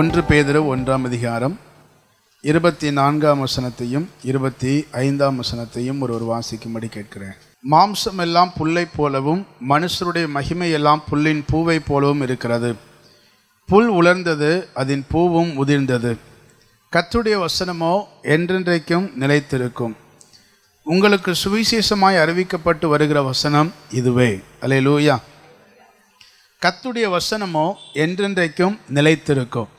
ஒன்று பேதரு ஒன்றாம் அதிகாரம் இருபத்தி நான்காம் வசனத்தையும் இருபத்தி ஐந்தாம் வசனத்தையும் ஒருவர் வாசிக்கும்படி கேட்கிறேன் மாம்சம் எல்லாம் புல்லை போலவும் மனுஷருடைய மகிமை எல்லாம் புல்லின் பூவை போலவும் இருக்கிறது புல் உலர்ந்தது அதன் பூவும் உதிர்ந்தது கத்துடைய வசனமோ என்றென்றைக்கும் நிலைத்திருக்கும் உங்களுக்கு சுவிசேஷமாய் அறிவிக்கப்பட்டு வருகிற வசனம் இதுவே அலே லூயா கத்துடைய வசனமோ என்றென்றைக்கும் நிலைத்திருக்கும்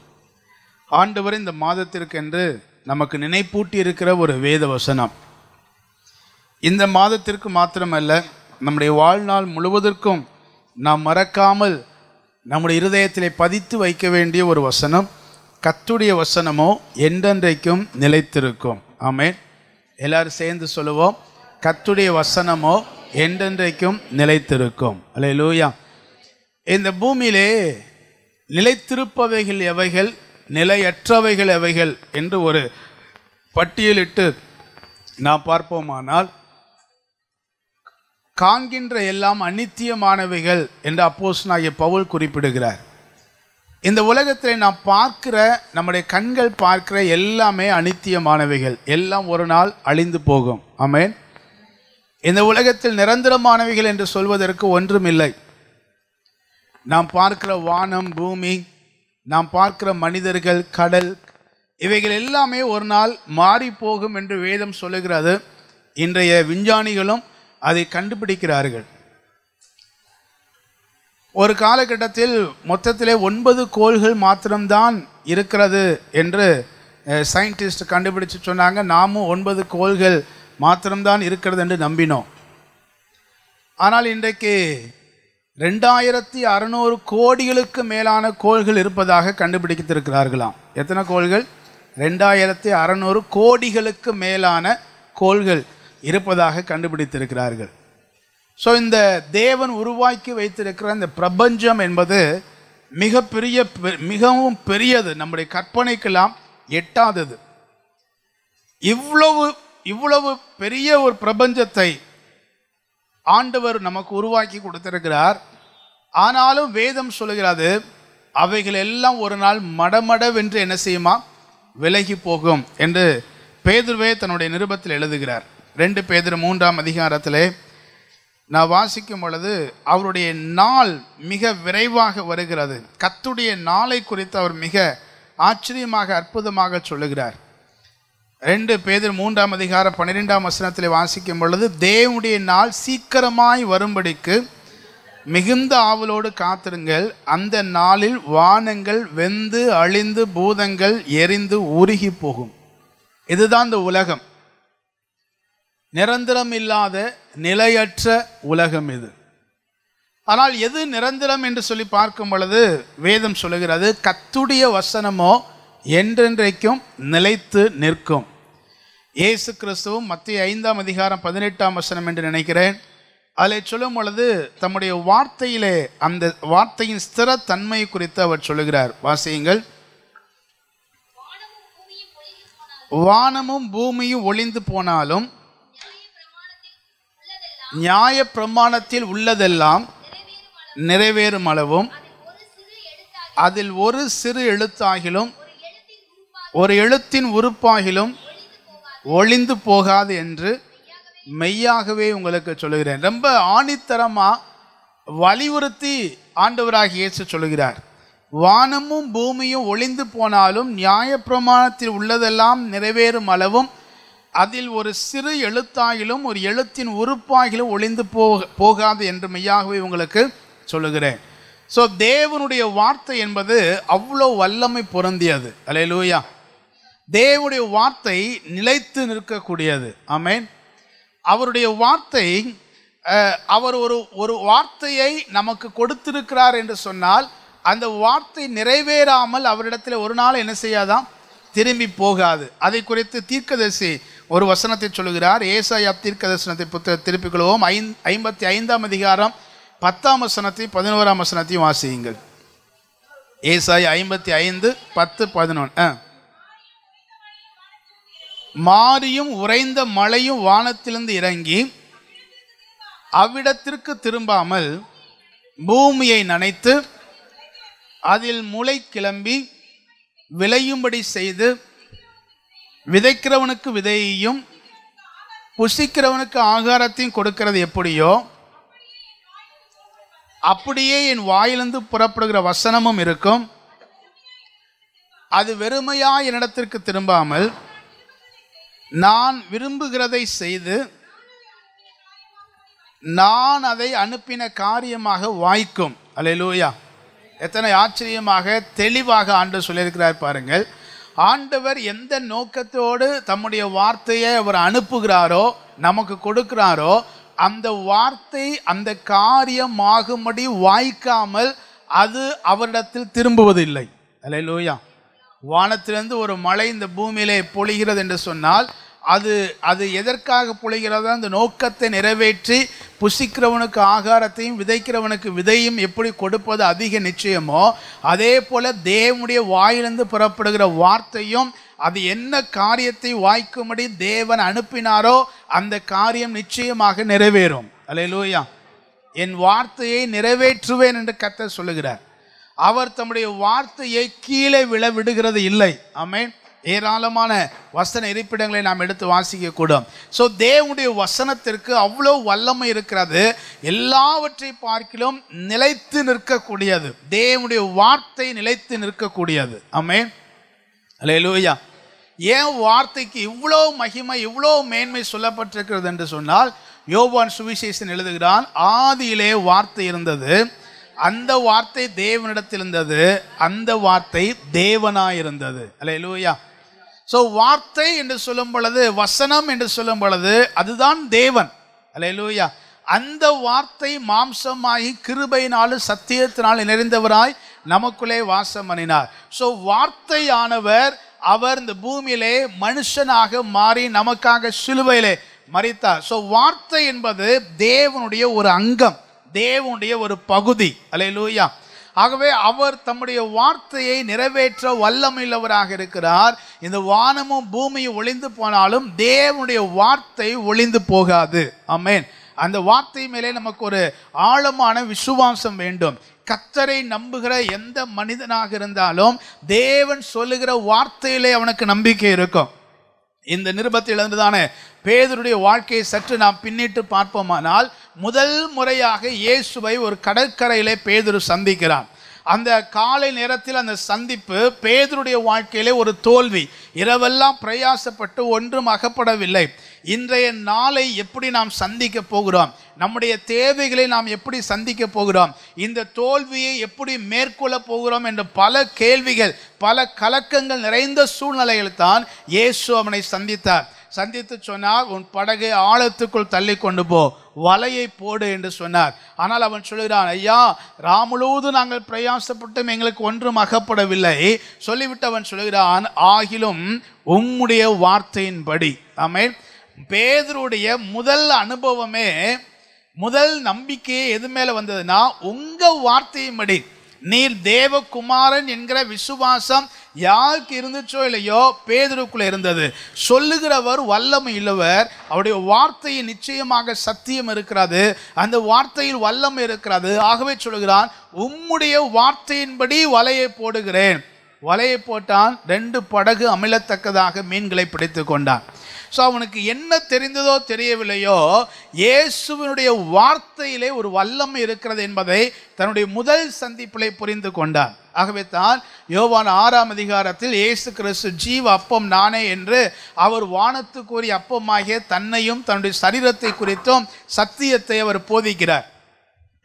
ஆண்டவர் இந்த மாதத்திற்கு என்று நமக்கு நினைப்பூட்டி இருக்கிற ஒரு வேத வசனம் இந்த மாதத்திற்கு மாத்திரமல்ல நம்முடைய வாழ்நாள் முழுவதற்கும் நாம் மறக்காமல் நம்முடைய இருதயத்திலே பதித்து வைக்க வேண்டிய ஒரு வசனம் கத்துடைய வசனமோ என்றென்றைக்கும் நிலைத்திருக்கும் ஆமேன் எல்லாரும் சேர்ந்து சொல்லுவோம் கத்துடைய வசனமோ என்றென்றைக்கும் நிலைத்திருக்கும் அல்ல லூயா இந்த பூமியிலே நிலைத்திருப்பவைகள் எவைகள் நிலையற்றவைகள் எவைகள் என்று ஒரு பட்டியலிட்டு நாம் பார்ப்போமானால் காண்கின்ற எல்லாம் அநித்தியமானவைகள் என்று அப்போஸ் நாய பவுல் குறிப்பிடுகிறார் இந்த உலகத்தில் நாம் பார்க்கிற நம்முடைய கண்கள் பார்க்கிற எல்லாமே அனித்தியமானவைகள் எல்லாம் ஒரு நாள் அழிந்து போகும் அமேன் இந்த உலகத்தில் நிரந்தரமானவைகள் என்று சொல்வதற்கு ஒன்றுமில்லை நாம் பார்க்கிற வானம் பூமி நாம் பார்க்கிற மனிதர்கள் கடல் இவைகள் எல்லாமே ஒரு நாள் மாறி போகும் என்று வேதம் சொல்லுகிறது இன்றைய விஞ்ஞானிகளும் அதை கண்டுபிடிக்கிறார்கள் ஒரு காலகட்டத்தில் மொத்தத்திலே ஒன்பது கோள்கள் மாத்திரம்தான் இருக்கிறது என்று சயின்டிஸ்ட் கண்டுபிடிச்சு சொன்னாங்க நாமும் ஒன்பது கோள்கள் மாத்திரம்தான் இருக்கிறது என்று நம்பினோம் ஆனால் இன்றைக்கு ரெண்டாயிரத்தி அறநூறு கோடிகளுக்கு மேலான கோள்கள் இருப்பதாக கண்டுபிடித்திருக்கிறார்களாம் எத்தனை கோள்கள் ரெண்டாயிரத்தி அறநூறு கோடிகளுக்கு மேலான கோள்கள் இருப்பதாக கண்டுபிடித்திருக்கிறார்கள் ஸோ இந்த தேவன் உருவாக்கி வைத்திருக்கிற இந்த பிரபஞ்சம் என்பது மிகப்பெரிய மிகவும் பெரியது நம்முடைய கற்பனைக்கெல்லாம் எட்டாதது இவ்வளவு இவ்வளவு பெரிய ஒரு பிரபஞ்சத்தை ஆண்டவர் நமக்கு உருவாக்கி கொடுத்திருக்கிறார் ஆனாலும் வேதம் சொல்லுகிறது அவைகள் எல்லாம் ஒரு நாள் மடமடவென்று என்ன செய்யுமா விலகி போகும் என்று பேதுருவே தன்னுடைய நிருபத்தில் எழுதுகிறார் ரெண்டு பேதர் மூன்றாம் அதிகாரத்திலே நான் வாசிக்கும் பொழுது அவருடைய நாள் மிக விரைவாக வருகிறது கத்துடைய நாளை குறித்து அவர் மிக ஆச்சரியமாக அற்புதமாக சொல்லுகிறார் ரெண்டு பேதர் மூன்றாம் அதிகார பன்னிரெண்டாம் வசனத்தில் வாசிக்கும் பொழுது தேவனுடைய நாள் சீக்கிரமாய் வரும்படிக்கு மிகுந்த ஆவலோடு காத்திருங்கள் அந்த நாளில் வானங்கள் வெந்து அழிந்து பூதங்கள் எரிந்து உருகி போகும் இதுதான் இந்த உலகம் நிரந்தரம் இல்லாத நிலையற்ற உலகம் இது ஆனால் எது நிரந்தரம் என்று சொல்லி பார்க்கும் பொழுது வேதம் சொல்லுகிறது கத்துடைய வசனமோ என்றென்றைக்கும் நிலைத்து நிற்கும் இயேசு கிறிஸ்துவும் மத்திய ஐந்தாம் அதிகாரம் பதினெட்டாம் வசனம் என்று நினைக்கிறேன் அதில் சொல்லும் பொழுது தம்முடைய வார்த்தையிலே அந்த வார்த்தையின் ஸ்திரத்தன்மை குறித்து அவர் சொல்லுகிறார் வாசியுங்கள் வானமும் பூமியும் ஒளிந்து போனாலும் நியாய பிரமாணத்தில் உள்ளதெல்லாம் நிறைவேறும் அளவும் அதில் ஒரு சிறு எழுத்தாகிலும் ஒரு எழுத்தின் உறுப்பாகிலும் ஒளிந்து போகாது என்று மெய்யாகவே உங்களுக்கு சொல்லுகிறேன் ரொம்ப ஆணித்தரமாக வலியுறுத்தி ஆண்டவராக ஏற்று சொல்லுகிறார் வானமும் பூமியும் ஒளிந்து போனாலும் நியாயப்பிரமாணத்தில் உள்ளதெல்லாம் நிறைவேறும் அளவும் அதில் ஒரு சிறு எழுத்தாகிலும் ஒரு எழுத்தின் உறுப்பாகிலும் ஒளிந்து போக போகாது என்று மெய்யாகவே உங்களுக்கு சொல்லுகிறேன் ஸோ தேவனுடைய வார்த்தை என்பது அவ்வளோ வல்லமை பொருந்தியது அலே லூயா தேவனுடைய வார்த்தை நிலைத்து நிற்கக்கூடியது ஆமேன் அவருடைய வார்த்தை அவர் ஒரு ஒரு வார்த்தையை நமக்கு கொடுத்திருக்கிறார் என்று சொன்னால் அந்த வார்த்தை நிறைவேறாமல் அவரிடத்தில் ஒரு நாள் என்ன செய்யாதான் திரும்பி போகாது அதை குறித்து தீர்க்கதரிசி ஒரு வசனத்தை சொல்கிறார் ஏசாயா தீர்க்கதர்சனத்தை புத்த திருப்பிக்கொள்வோம் ஐந் ஐம்பத்தி ஐந்தாம் அதிகாரம் பத்தாம் வசனத்தையும் பதினோராம் வசனத்தையும் வாசியுங்கள் ஏசாய் ஐம்பத்தி ஐந்து பத்து பதினொன்று ஆ மாரியும் உறைந்த மழையும் வானத்திலிருந்து இறங்கி அவ்விடத்திற்கு திரும்பாமல் பூமியை நனைத்து அதில் முளை கிளம்பி விளையும்படி செய்து விதைக்கிறவனுக்கு விதையையும் புசிக்கிறவனுக்கு ஆகாரத்தையும் கொடுக்கிறது எப்படியோ அப்படியே என் வாயிலிருந்து புறப்படுகிற வசனமும் இருக்கும் அது வெறுமையா என்னிடத்திற்கு திரும்பாமல் நான் விரும்புகிறதை செய்து நான் அதை அனுப்பின காரியமாக வாய்க்கும் அலையலூயா எத்தனை ஆச்சரியமாக தெளிவாக ஆண்டு சொல்லியிருக்கிறார் பாருங்கள் ஆண்டவர் எந்த நோக்கத்தோடு தம்முடைய வார்த்தையை அவர் அனுப்புகிறாரோ நமக்கு கொடுக்கிறாரோ அந்த வார்த்தை அந்த காரியமாகும்படி வாய்க்காமல் அது அவரிடத்தில் திரும்புவதில்லை அலையலூயா வானத்திலிருந்து ஒரு மழை இந்த பூமியிலே பொழிகிறது என்று சொன்னால் அது அது எதற்காக பொழிகிறதோ அந்த நோக்கத்தை நிறைவேற்றி புசிக்கிறவனுக்கு ஆகாரத்தையும் விதைக்கிறவனுக்கு விதையும் எப்படி கொடுப்பது அதிக நிச்சயமோ அதே போல் தேவனுடைய வாயிலிருந்து புறப்படுகிற வார்த்தையும் அது என்ன காரியத்தை வாய்க்கும்படி தேவன் அனுப்பினாரோ அந்த காரியம் நிச்சயமாக நிறைவேறும் அலையலூயா என் வார்த்தையை நிறைவேற்றுவேன் என்று கத்த சொல்லுகிறார் அவர் தம்முடைய வார்த்தையை கீழே விழ விடுகிறது இல்லை ஆமேன் ஏராளமான வசன இருப்பிடங்களை நாம் எடுத்து வாசிக்க கூடும் ஸோ தேவனுடைய வசனத்திற்கு அவ்வளோ வல்லமை இருக்கிறது எல்லாவற்றை பார்க்கிலும் நிலைத்து நிற்கக்கூடியது தேவனுடைய வார்த்தை நிலைத்து நிற்கக்கூடியது ஆமேன் அல்ல லூயா ஏன் வார்த்தைக்கு இவ்வளோ மகிமை இவ்வளோ மேன்மை சொல்லப்பட்டிருக்கிறது என்று சொன்னால் யோபான் சுவிசேஷன் எழுதுகிறான் ஆதியிலே வார்த்தை இருந்தது அந்த வார்த்தை தேவனிடத்தில் இருந்தது அந்த வார்த்தை தேவனாயிருந்தது இருந்தது அல்ல லூயா ஸோ வார்த்தை என்று சொல்லும் பொழுது வசனம் என்று சொல்லும் பொழுது அதுதான் தேவன் அல்ல லூயா அந்த வார்த்தை மாம்சமாகி கிருபையினாலும் சத்தியத்தினால் நிறைந்தவராய் நமக்குள்ளே வாசம் பண்ணினார் ஸோ வார்த்தையானவர் அவர் இந்த பூமியிலே மனுஷனாக மாறி நமக்காக சிலுவையிலே மறித்தார் ஸோ வார்த்தை என்பது தேவனுடைய ஒரு அங்கம் தேவனுடைய ஒரு பகுதி அலையலூயா ஆகவே அவர் தம்முடைய வார்த்தையை நிறைவேற்ற வல்லமையுள்ளவராக இருக்கிறார் இந்த வானமும் பூமியும் ஒளிந்து போனாலும் தேவனுடைய வார்த்தை ஒளிந்து போகாது அமேன் அந்த வார்த்தை மேலே நமக்கு ஒரு ஆழமான விசுவாசம் வேண்டும் கத்தரை நம்புகிற எந்த மனிதனாக இருந்தாலும் தேவன் சொல்லுகிற வார்த்தையிலே அவனுக்கு நம்பிக்கை இருக்கும் இந்த நிருபத்திலிருந்து தானே பேதருடைய வாழ்க்கையை சற்று நாம் பின்னிட்டு பார்ப்போமானால் முதல் முறையாக இயேசுவை ஒரு கடற்கரையிலே பேதுரு சந்திக்கிறான் அந்த காலை நேரத்தில் அந்த சந்திப்பு பேதுருடைய வாழ்க்கையிலே ஒரு தோல்வி இரவெல்லாம் பிரயாசப்பட்டு ஒன்றும் அகப்படவில்லை இன்றைய நாளை எப்படி நாம் சந்திக்க போகிறோம் நம்முடைய தேவைகளை நாம் எப்படி சந்திக்க போகிறோம் இந்த தோல்வியை எப்படி மேற்கொள்ள போகிறோம் என்ற பல கேள்விகள் பல கலக்கங்கள் நிறைந்த சூழ்நிலையில் தான் இயேசு அவனை சந்தித்தார் சந்தித்து சொன்னார் உன் படகை ஆழத்துக்குள் தள்ளி கொண்டு போ வலையை போடு என்று சொன்னார் ஆனால் அவன் சொல்கிறான் ஐயா ராமுழுவது நாங்கள் பிரயாசப்பட்டும் எங்களுக்கு ஒன்றும் அகப்படவில்லை சொல்லிவிட்டு அவன் சொல்கிறான் ஆகிலும் உம்முடைய வார்த்தையின்படி ஆமே பேதருடைய முதல் அனுபவமே முதல் நம்பிக்கையே எது மேலே வந்ததுன்னா உங்கள் வார்த்தையின்படி நீர் தேவகுமாரன் என்கிற விசுவாசம் யாருக்கு இருந்துச்சோ இல்லையோ பேதருக்குள்ள இருந்தது சொல்லுகிறவர் வல்லமை இல்லவர் அவருடைய வார்த்தையில் நிச்சயமாக சத்தியம் இருக்கிறது அந்த வார்த்தையில் வல்லமை இருக்கிறது ஆகவே சொல்கிறான் உம்முடைய வார்த்தையின்படி வலையை போடுகிறேன் வலையை போட்டான் ரெண்டு படகு அமிழத்தக்கதாக மீன்களை பிடித்து கொண்டான் ஸோ அவனுக்கு என்ன தெரிந்ததோ தெரியவில்லையோ இயேசுவனுடைய வார்த்தையிலே ஒரு வல்லம் இருக்கிறது என்பதை தன்னுடைய முதல் சந்திப்பிலே புரிந்து கொண்டான் ஆகவே தான் யோவான் ஆறாம் அதிகாரத்தில் ஏசு கிறிஸ்து ஜீவ அப்பம் நானே என்று அவர் வானத்துக்குரிய அப்பமாகிய தன்னையும் தன்னுடைய சரீரத்தை குறித்தும் சத்தியத்தை அவர் போதிக்கிறார்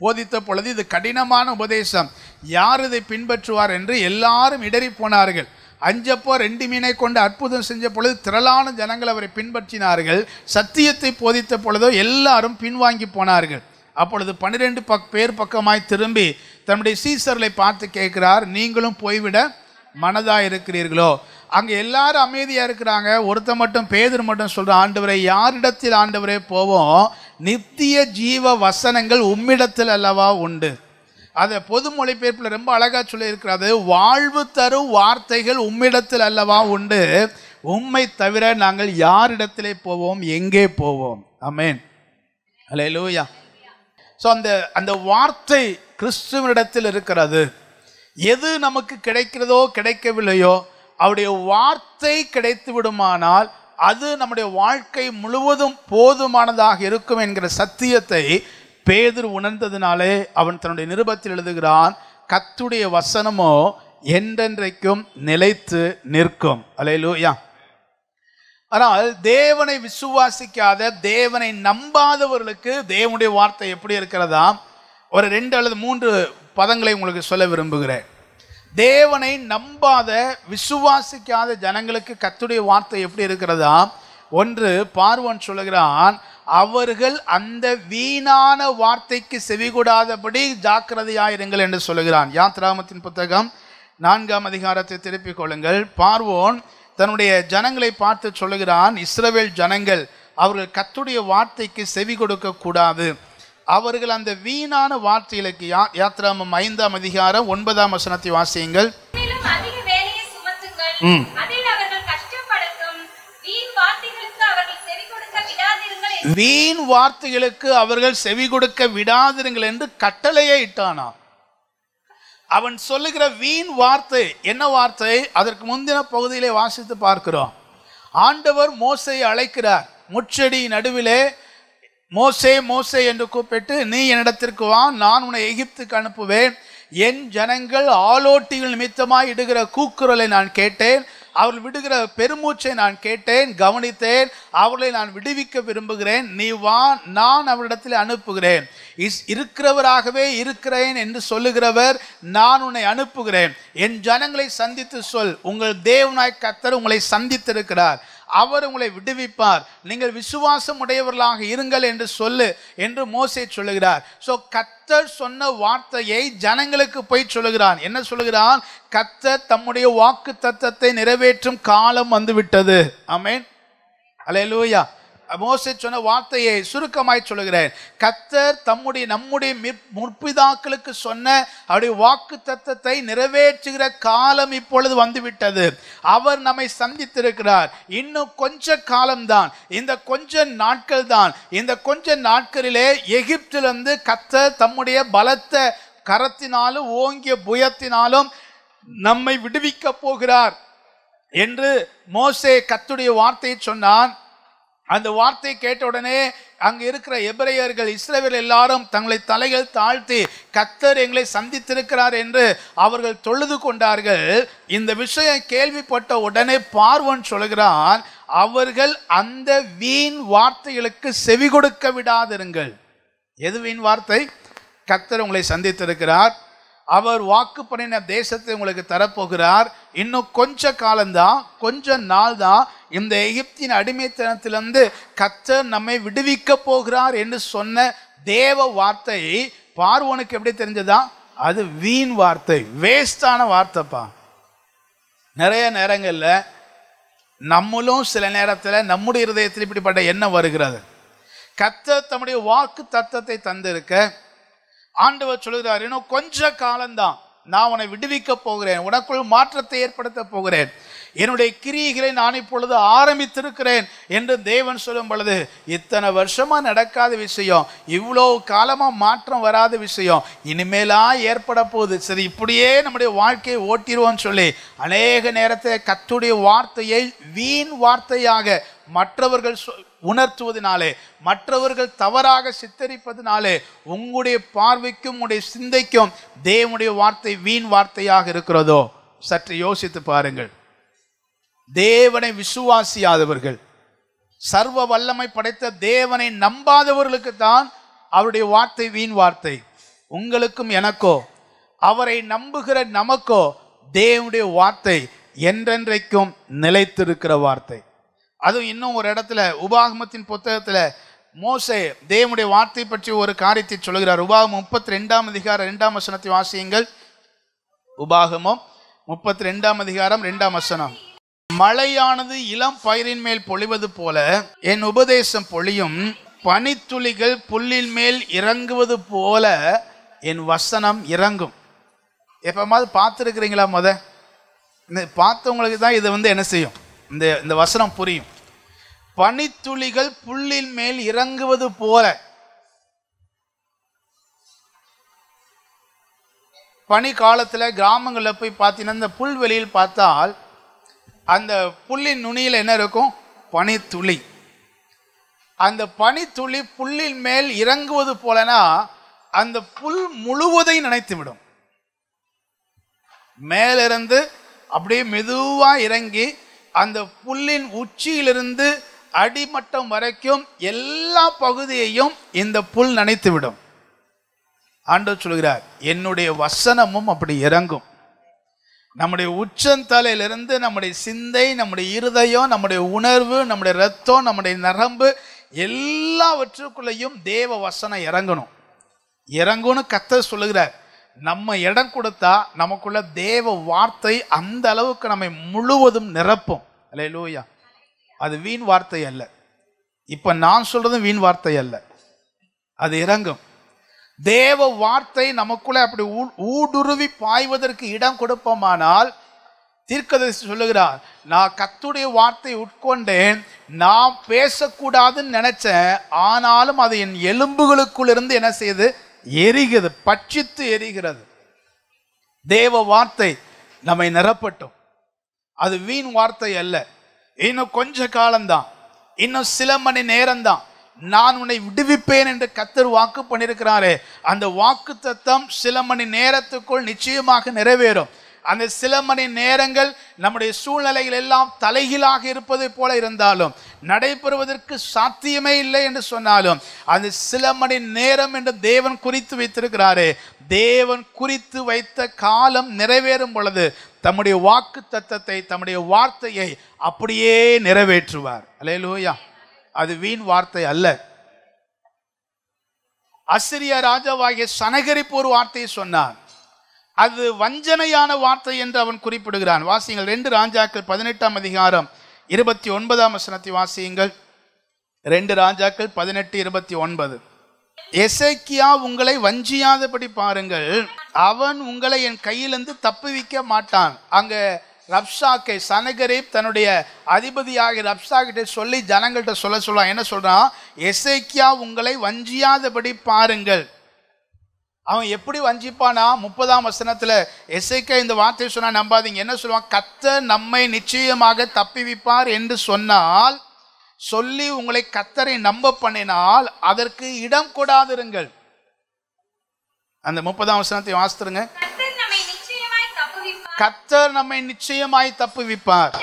போதித்த பொழுது இது கடினமான உபதேசம் யார் இதை பின்பற்றுவார் என்று எல்லாரும் இடறி போனார்கள் அஞ்சப்போ ரெண்டு மீனை கொண்டு அற்புதம் செஞ்ச பொழுது திரளான ஜனங்கள் அவரை பின்பற்றினார்கள் சத்தியத்தை போதித்த பொழுதோ எல்லாரும் பின்வாங்கி போனார்கள் அப்பொழுது பன்னிரெண்டு பக் பேர் பக்கமாய் திரும்பி தன்னுடைய சீசர்களை பார்த்து கேட்கிறார் நீங்களும் போய்விட மனதாக இருக்கிறீர்களோ அங்கே எல்லாரும் அமைதியாக இருக்கிறாங்க ஒருத்த மட்டும் பேதர் மட்டும் சொல்கிற ஆண்டவரை யாரிடத்தில் ஆண்டவரே போவோம் நித்திய ஜீவ வசனங்கள் உம்மிடத்தில் அல்லவா உண்டு அதை பொது மொழிபெயர்ப்பில் ரொம்ப அழகாக சொல்லியிருக்கிறது வாழ்வு தரும் வார்த்தைகள் உம்மிடத்தில் அல்லவா உண்டு உண்மை தவிர நாங்கள் யாரிடத்திலே போவோம் எங்கே போவோம் அமேன் அலே லூயா ஸோ அந்த அந்த வார்த்தை கிறிஸ்துவனிடத்தில் இருக்கிறது எது நமக்கு கிடைக்கிறதோ கிடைக்கவில்லையோ அவருடைய வார்த்தை கிடைத்து விடுமானால் அது நம்முடைய வாழ்க்கை முழுவதும் போதுமானதாக இருக்கும் என்கிற சத்தியத்தை பேதர் உணர்ந்ததினாலே அவன் தன்னுடைய நிருபத்தில் எழுதுகிறான் கத்துடைய வசனமோ என்றென்றைக்கும் நிலைத்து நிற்கும் அலையிலூயா ஆனால் தேவனை விசுவாசிக்காத தேவனை நம்பாதவர்களுக்கு தேவனுடைய வார்த்தை எப்படி இருக்கிறதா ஒரு ரெண்டு அல்லது மூன்று பதங்களை உங்களுக்கு சொல்ல விரும்புகிறேன் தேவனை நம்பாத விசுவாசிக்காத ஜனங்களுக்கு கத்துடைய வார்த்தை எப்படி இருக்கிறதா ஒன்று பார்வன் சொல்லுகிறான் அவர்கள் அந்த வீணான வார்த்தைக்கு செவிகூடாதபடி ஜாக்கிரதையாயிருங்கள் என்று சொல்கிறான் யாத்ராமத்தின் புத்தகம் நான்காம் அதிகாரத்தை திருப்பிக் கொள்ளுங்கள் பார்வோன் தன்னுடைய ஜனங்களை பார்த்து சொல்லுகிறான் இஸ்ரவேல் ஜனங்கள் அவர்கள் கத்துடைய வார்த்தைக்கு செவி கொடுக்க கூடாது அவர்கள் அந்த வீணான வார்த்தைகளுக்கு யா யாத்ராமம் ஐந்தாம் அதிகாரம் ஒன்பதாம் வசனத்தை வாசியுங்கள் ம் வீண் வார்த்தைகளுக்கு அவர்கள் செவி கொடுக்க விடாதிருங்கள் என்று கட்டளையே இட்டானா அவன் சொல்லுகிற வீண் வார்த்தை என்ன வார்த்தை அதற்கு முந்தின பகுதியிலே வாசித்து பார்க்கிறோம் ஆண்டவர் மோசையை அழைக்கிறார் முச்செடி நடுவிலே மோசே மோசே என்று கூப்பிட்டு நீ என்னிடத்திற்கு வா நான் உன்னை எகிப்துக்கு அனுப்புவேன் என் ஜனங்கள் ஆலோட்டிகள் நிமித்தமாக இடுகிற கூக்குரலை நான் கேட்டேன் அவர்கள் விடுகிற பெருமூச்சை நான் கேட்டேன் கவனித்தேன் அவர்களை நான் விடுவிக்க விரும்புகிறேன் நீ வா நான் அவரிடத்தில் அனுப்புகிறேன் இஸ் இருக்கிறவராகவே இருக்கிறேன் என்று சொல்லுகிறவர் நான் உன்னை அனுப்புகிறேன் என் ஜனங்களை சந்தித்து சொல் உங்கள் தேவநாய் கத்தர் உங்களை சந்தித்திருக்கிறார் அவர் உங்களை விடுவிப்பார் நீங்கள் விசுவாசம் உடையவர்களாக இருங்கள் என்று சொல்லு என்று மோசே சொல்லுகிறார் ஸோ கத்தர் சொன்ன வார்த்தையை ஜனங்களுக்கு போய் சொல்லுகிறான் என்ன சொல்லுகிறான் கத்தர் தம்முடைய வாக்கு தத்தத்தை நிறைவேற்றும் காலம் வந்துவிட்டது அமேன் அலையலூயா மோசை சொன்ன வார்த்தையை சுருக்கமாய் சொல்லுகிறேன் கத்தர் தம்முடைய நம்முடைய முற்பிதாக்களுக்கு சொன்ன அவருடைய வாக்கு தத்தத்தை நிறைவேற்றுகிற காலம் இப்பொழுது வந்துவிட்டது அவர் நம்மை சந்தித்திருக்கிறார் இன்னும் கொஞ்ச காலம்தான் இந்த கொஞ்ச நாட்கள் தான் இந்த கொஞ்ச நாட்களிலே எகிப்திலிருந்து கத்தர் தம்முடைய பலத்த கரத்தினாலும் ஓங்கிய புயத்தினாலும் நம்மை விடுவிக்கப் போகிறார் என்று மோசே கத்துடைய வார்த்தையை சொன்னான் அந்த வார்த்தை கேட்ட உடனே அங்கே இருக்கிற எபிரேயர்கள் இஸ்ரேவேல் எல்லாரும் தங்களை தலைகள் தாழ்த்தி கத்தர் எங்களை சந்தித்திருக்கிறார் என்று அவர்கள் தொழுது கொண்டார்கள் இந்த விஷயம் கேள்விப்பட்ட உடனே பார்வன் சொல்கிறான் அவர்கள் அந்த வீண் வார்த்தைகளுக்கு செவி கொடுக்க விடாதிருங்கள் எது வீண் வார்த்தை கத்தர் உங்களை சந்தித்திருக்கிறார் அவர் வாக்கு பண்ணின தேசத்தை உங்களுக்கு தரப்போகிறார் இன்னும் கொஞ்ச காலம்தான் கொஞ்ச நாள் தான் இந்த எகிப்தின் அடிமைத்தனத்திலிருந்து கத்தர் நம்மை விடுவிக்க போகிறார் என்று சொன்ன தேவ வார்த்தை பார்வனுக்கு எப்படி தெரிஞ்சதா அது வீண் வார்த்தை வேஸ்டான வார்த்தைப்பா நிறைய நேரங்களில் நம்மளும் சில நேரத்தில் நம்முடைய இருதயத்தில் இப்படிப்பட்ட எண்ணம் வருகிறது கத்த தம்முடைய வாக்கு தத்தத்தை தந்திருக்க ஆண்டவர் சொல்லுகிறார் இன்னும் கொஞ்ச காலம்தான் நான் உன்னை விடுவிக்க போகிறேன் உனக்குள் மாற்றத்தை ஏற்படுத்த போகிறேன் என்னுடைய கிரியைகளை நான் இப்பொழுது ஆரம்பித்திருக்கிறேன் என்று தேவன் சொல்லும் பொழுது இத்தனை வருஷமாக நடக்காத விஷயம் இவ்வளோ காலமாக மாற்றம் வராத விஷயம் இனிமேலா ஏற்பட போகுது சரி இப்படியே நம்முடைய வாழ்க்கையை ஓட்டிடுவோன்னு சொல்லி அநேக நேரத்தை கத்துடைய வார்த்தையை வீண் வார்த்தையாக மற்றவர்கள் சொல் உணர்த்துவதனாலே மற்றவர்கள் தவறாக சித்தரிப்பதனாலே உங்களுடைய பார்வைக்கும் உங்களுடைய சிந்தைக்கும் தேவனுடைய வார்த்தை வீண் வார்த்தையாக இருக்கிறதோ சற்று யோசித்து பாருங்கள் தேவனை விசுவாசியாதவர்கள் சர்வ வல்லமை படைத்த தேவனை நம்பாதவர்களுக்கு தான் அவருடைய வார்த்தை வீண் வார்த்தை உங்களுக்கும் எனக்கோ அவரை நம்புகிற நமக்கோ தேவனுடைய வார்த்தை என்றென்றைக்கும் நிலைத்திருக்கிற வார்த்தை அதுவும் இன்னும் ஒரு இடத்துல உபாகமத்தின் புத்தகத்தில் மோசே தேவனுடைய வார்த்தை பற்றி ஒரு காரியத்தை சொல்கிறார் உபாகம் முப்பத்தி ரெண்டாம் அதிகாரம் ரெண்டாம் வசனத்தை வாசியுங்கள் உபாகமும் முப்பத்தி ரெண்டாம் அதிகாரம் ரெண்டாம் வசனம் மழையானது இளம் பயிரின் மேல் பொழிவது போல என் உபதேசம் பொழியும் பனித்துளிகள் புல்லின் மேல் இறங்குவது போல என் வசனம் இறங்கும் எப்பமாவது பார்த்துருக்குறீங்களா முத பார்த்தவங்களுக்கு தான் இதை வந்து என்ன செய்யும் இந்த இந்த வசனம் புரியும் பனித்துளிகள் புல்லின் மேல் இறங்குவது போல பனி காலத்தில் கிராமங்களில் போய் பார்த்தீங்கன்னா இந்த புல்வெளியில் பார்த்தால் அந்த புல்லின் நுனியில் என்ன இருக்கும் பனித்துளி அந்த பனித்துளி புல்லின் மேல் இறங்குவது போலனா அந்த புல் முழுவதையும் நினைத்து விடும் மேலிருந்து அப்படியே மெதுவாக இறங்கி அந்த புல்லின் உச்சியிலிருந்து அடிமட்டம் வரைக்கும் எல்லா பகுதியையும் இந்த புல் நினைத்துவிடும் ஆண்டவர் சொல்கிறார் என்னுடைய வசனமும் அப்படி இறங்கும் நம்முடைய உச்சந்தலையிலிருந்து நம்முடைய சிந்தை நம்முடைய இருதயம் நம்முடைய உணர்வு நம்முடைய ரத்தம் நம்முடைய நரம்பு எல்லாவற்றுக்குள்ளேயும் தேவ வசனம் இறங்கணும் இறங்கும்னு கத்த சொல்லுகிறார் நம்ம இடம் கொடுத்தா நமக்குள்ள தேவ வார்த்தை அந்த அளவுக்கு நம்மை முழுவதும் நிரப்பும் அல்ல லூயா அது வீண் வார்த்தை அல்ல இப்போ நான் சொல்கிறதும் வீண் வார்த்தை அல்ல அது இறங்கும் தேவ வார்த்தை நமக்குள்ளே அப்படி ஊடுருவி பாய்வதற்கு இடம் கொடுப்போமானால் தீர்க்கதரிசி சொல்லுகிறார் நான் கத்துடைய வார்த்தை உட்கொண்டேன் நான் பேசக்கூடாதுன்னு நினச்சேன் ஆனாலும் அது என் எலும்புகளுக்குள் இருந்து என்ன செய்யுது எரிகிறது பட்சித்து எரிகிறது தேவ வார்த்தை நம்மை நிரப்பட்டும் அது வீண் வார்த்தை அல்ல இன்னும் கொஞ்ச காலம்தான் இன்னும் சில மணி நேரம்தான் நான் உன்னை விடுவிப்பேன் என்று கத்தர் வாக்கு பண்ணியிருக்கிறாரே அந்த வாக்கு தத்தம் சில மணி நேரத்துக்குள் நிச்சயமாக நிறைவேறும் அந்த சில மணி நேரங்கள் நம்முடைய சூழ்நிலைகள் எல்லாம் தலைகீழாக இருப்பதை போல இருந்தாலும் நடைபெறுவதற்கு சாத்தியமே இல்லை என்று சொன்னாலும் அந்த சில மணி நேரம் என்று தேவன் குறித்து வைத்திருக்கிறாரே தேவன் குறித்து வைத்த காலம் நிறைவேறும் பொழுது தம்முடைய வாக்கு தத்தத்தை தம்முடைய வார்த்தையை அப்படியே நிறைவேற்றுவார் அலையலூயா அது வீண் வார்த்தை அல்ல அசிரிய ராஜாவாகிய சனகரிப்பு ஒரு வார்த்தையை சொன்னார் அது வஞ்சனையான வார்த்தை என்று அவன் குறிப்பிடுகிறான் வாசியுங்கள் ரெண்டு ராஜாக்கள் பதினெட்டாம் அதிகாரம் இருபத்தி ஒன்பதாம் வசனத்தை வாசியுங்கள் ரெண்டு ராஜாக்கள் பதினெட்டு இருபத்தி ஒன்பது எசைக்கியா உங்களை வஞ்சியாதபடி பாருங்கள் அவன் உங்களை என் கையிலிருந்து தப்புவிக்க மாட்டான் அங்கே ரப்ஷாக்கை சனகரீப் தன்னுடைய அதிபதியாக ரப்சா கிட்ட சொல்லி ஜனங்கள்கிட்ட சொல்ல சொல்லுவான் என்ன சொல்கிறான் எசைக்கியா உங்களை வஞ்சியாதபடி பாருங்கள் அவன் எப்படி வஞ்சிப்பானா முப்பதாம் வசனத்தில் எஸ்ஐக்க இந்த வார்த்தையை சொன்னால் நம்பாதீங்க என்ன சொல்லுவான் கத்த நம்மை நிச்சயமாக தப்பிவிப்பார் என்று சொன்னால் சொல்லி உங்களை கத்தரை நம்ப பண்ணினால் அதற்கு இடம் கொடாதிருங்கள் அந்த முப்பதாம் வசனத்தை வாசித்துருங்க கத்தர் நம்மை நிச்சயமாய் வைப்பார்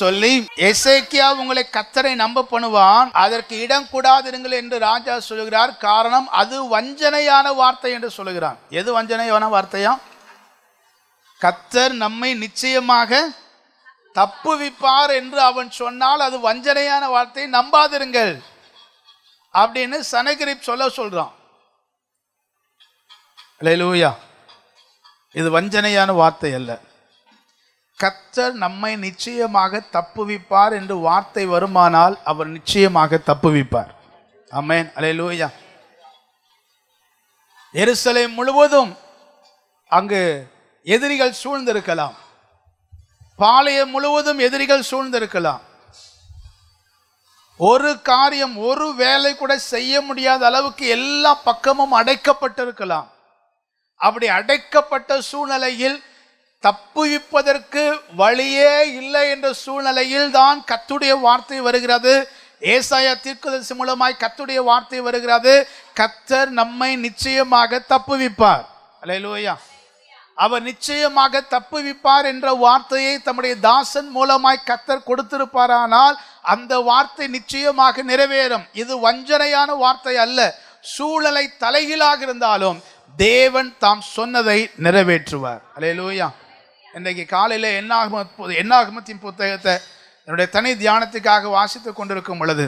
சொல்லி எசேக்கியா உங்களை கத்தரை நம்ப பண்ணுவான் அதற்கு இடம் கூடாதிருங்கள் என்று ராஜா சொல்லுகிறார் காரணம் அது வஞ்சனையான வார்த்தை என்று சொல்லுகிறான் எது வஞ்சனையான வார்த்தையா கத்தர் நம்மை நிச்சயமாக தப்புவிப்பார் என்று அவன் சொன்னால் அது வஞ்சனையான வார்த்தையை நம்பாதிருங்கள் அப்படின்னு சனகிரிப் சொல்ல சொல்றான் லூயா இது வஞ்சனையான வார்த்தை அல்ல கத்தர் நம்மை நிச்சயமாக தப்புவிப்பார் என்று வார்த்தை வருமானால் அவர் நிச்சயமாக தப்புவிப்பார் அமேன் அலே லூயா எருசலை முழுவதும் அங்கு எதிரிகள் சூழ்ந்திருக்கலாம் பாளையம் முழுவதும் எதிரிகள் சூழ்ந்திருக்கலாம் ஒரு காரியம் ஒரு வேலை கூட செய்ய முடியாத அளவுக்கு எல்லா பக்கமும் அடைக்கப்பட்டிருக்கலாம் அப்படி அடைக்கப்பட்ட சூழ்நிலையில் தப்புவிப்பதற்கு வழியே இல்லை என்ற சூழ்நிலையில் தான் கத்துடைய வார்த்தை வருகிறது ஏசாய தீர்க்கதரிசி மூலமாய் கத்துடைய வார்த்தை வருகிறது கத்தர் நம்மை நிச்சயமாக தப்புவிப்பார் அலையலூயா அவர் நிச்சயமாக தப்புவிப்பார் என்ற வார்த்தையை தம்முடைய தாசன் மூலமாய் கத்தர் கொடுத்திருப்பாரானால் அந்த வார்த்தை நிச்சயமாக நிறைவேறும் இது வஞ்சனையான வார்த்தை அல்ல சூழலை தலைகீழாக இருந்தாலும் தேவன் தாம் சொன்னதை நிறைவேற்றுவார் அலையலூயா இன்றைக்கு காலையில் என்னாகும என்னாகமத்தின் புத்தகத்தை என்னுடைய தனி தியானத்துக்காக வாசித்து கொண்டிருக்கும் பொழுது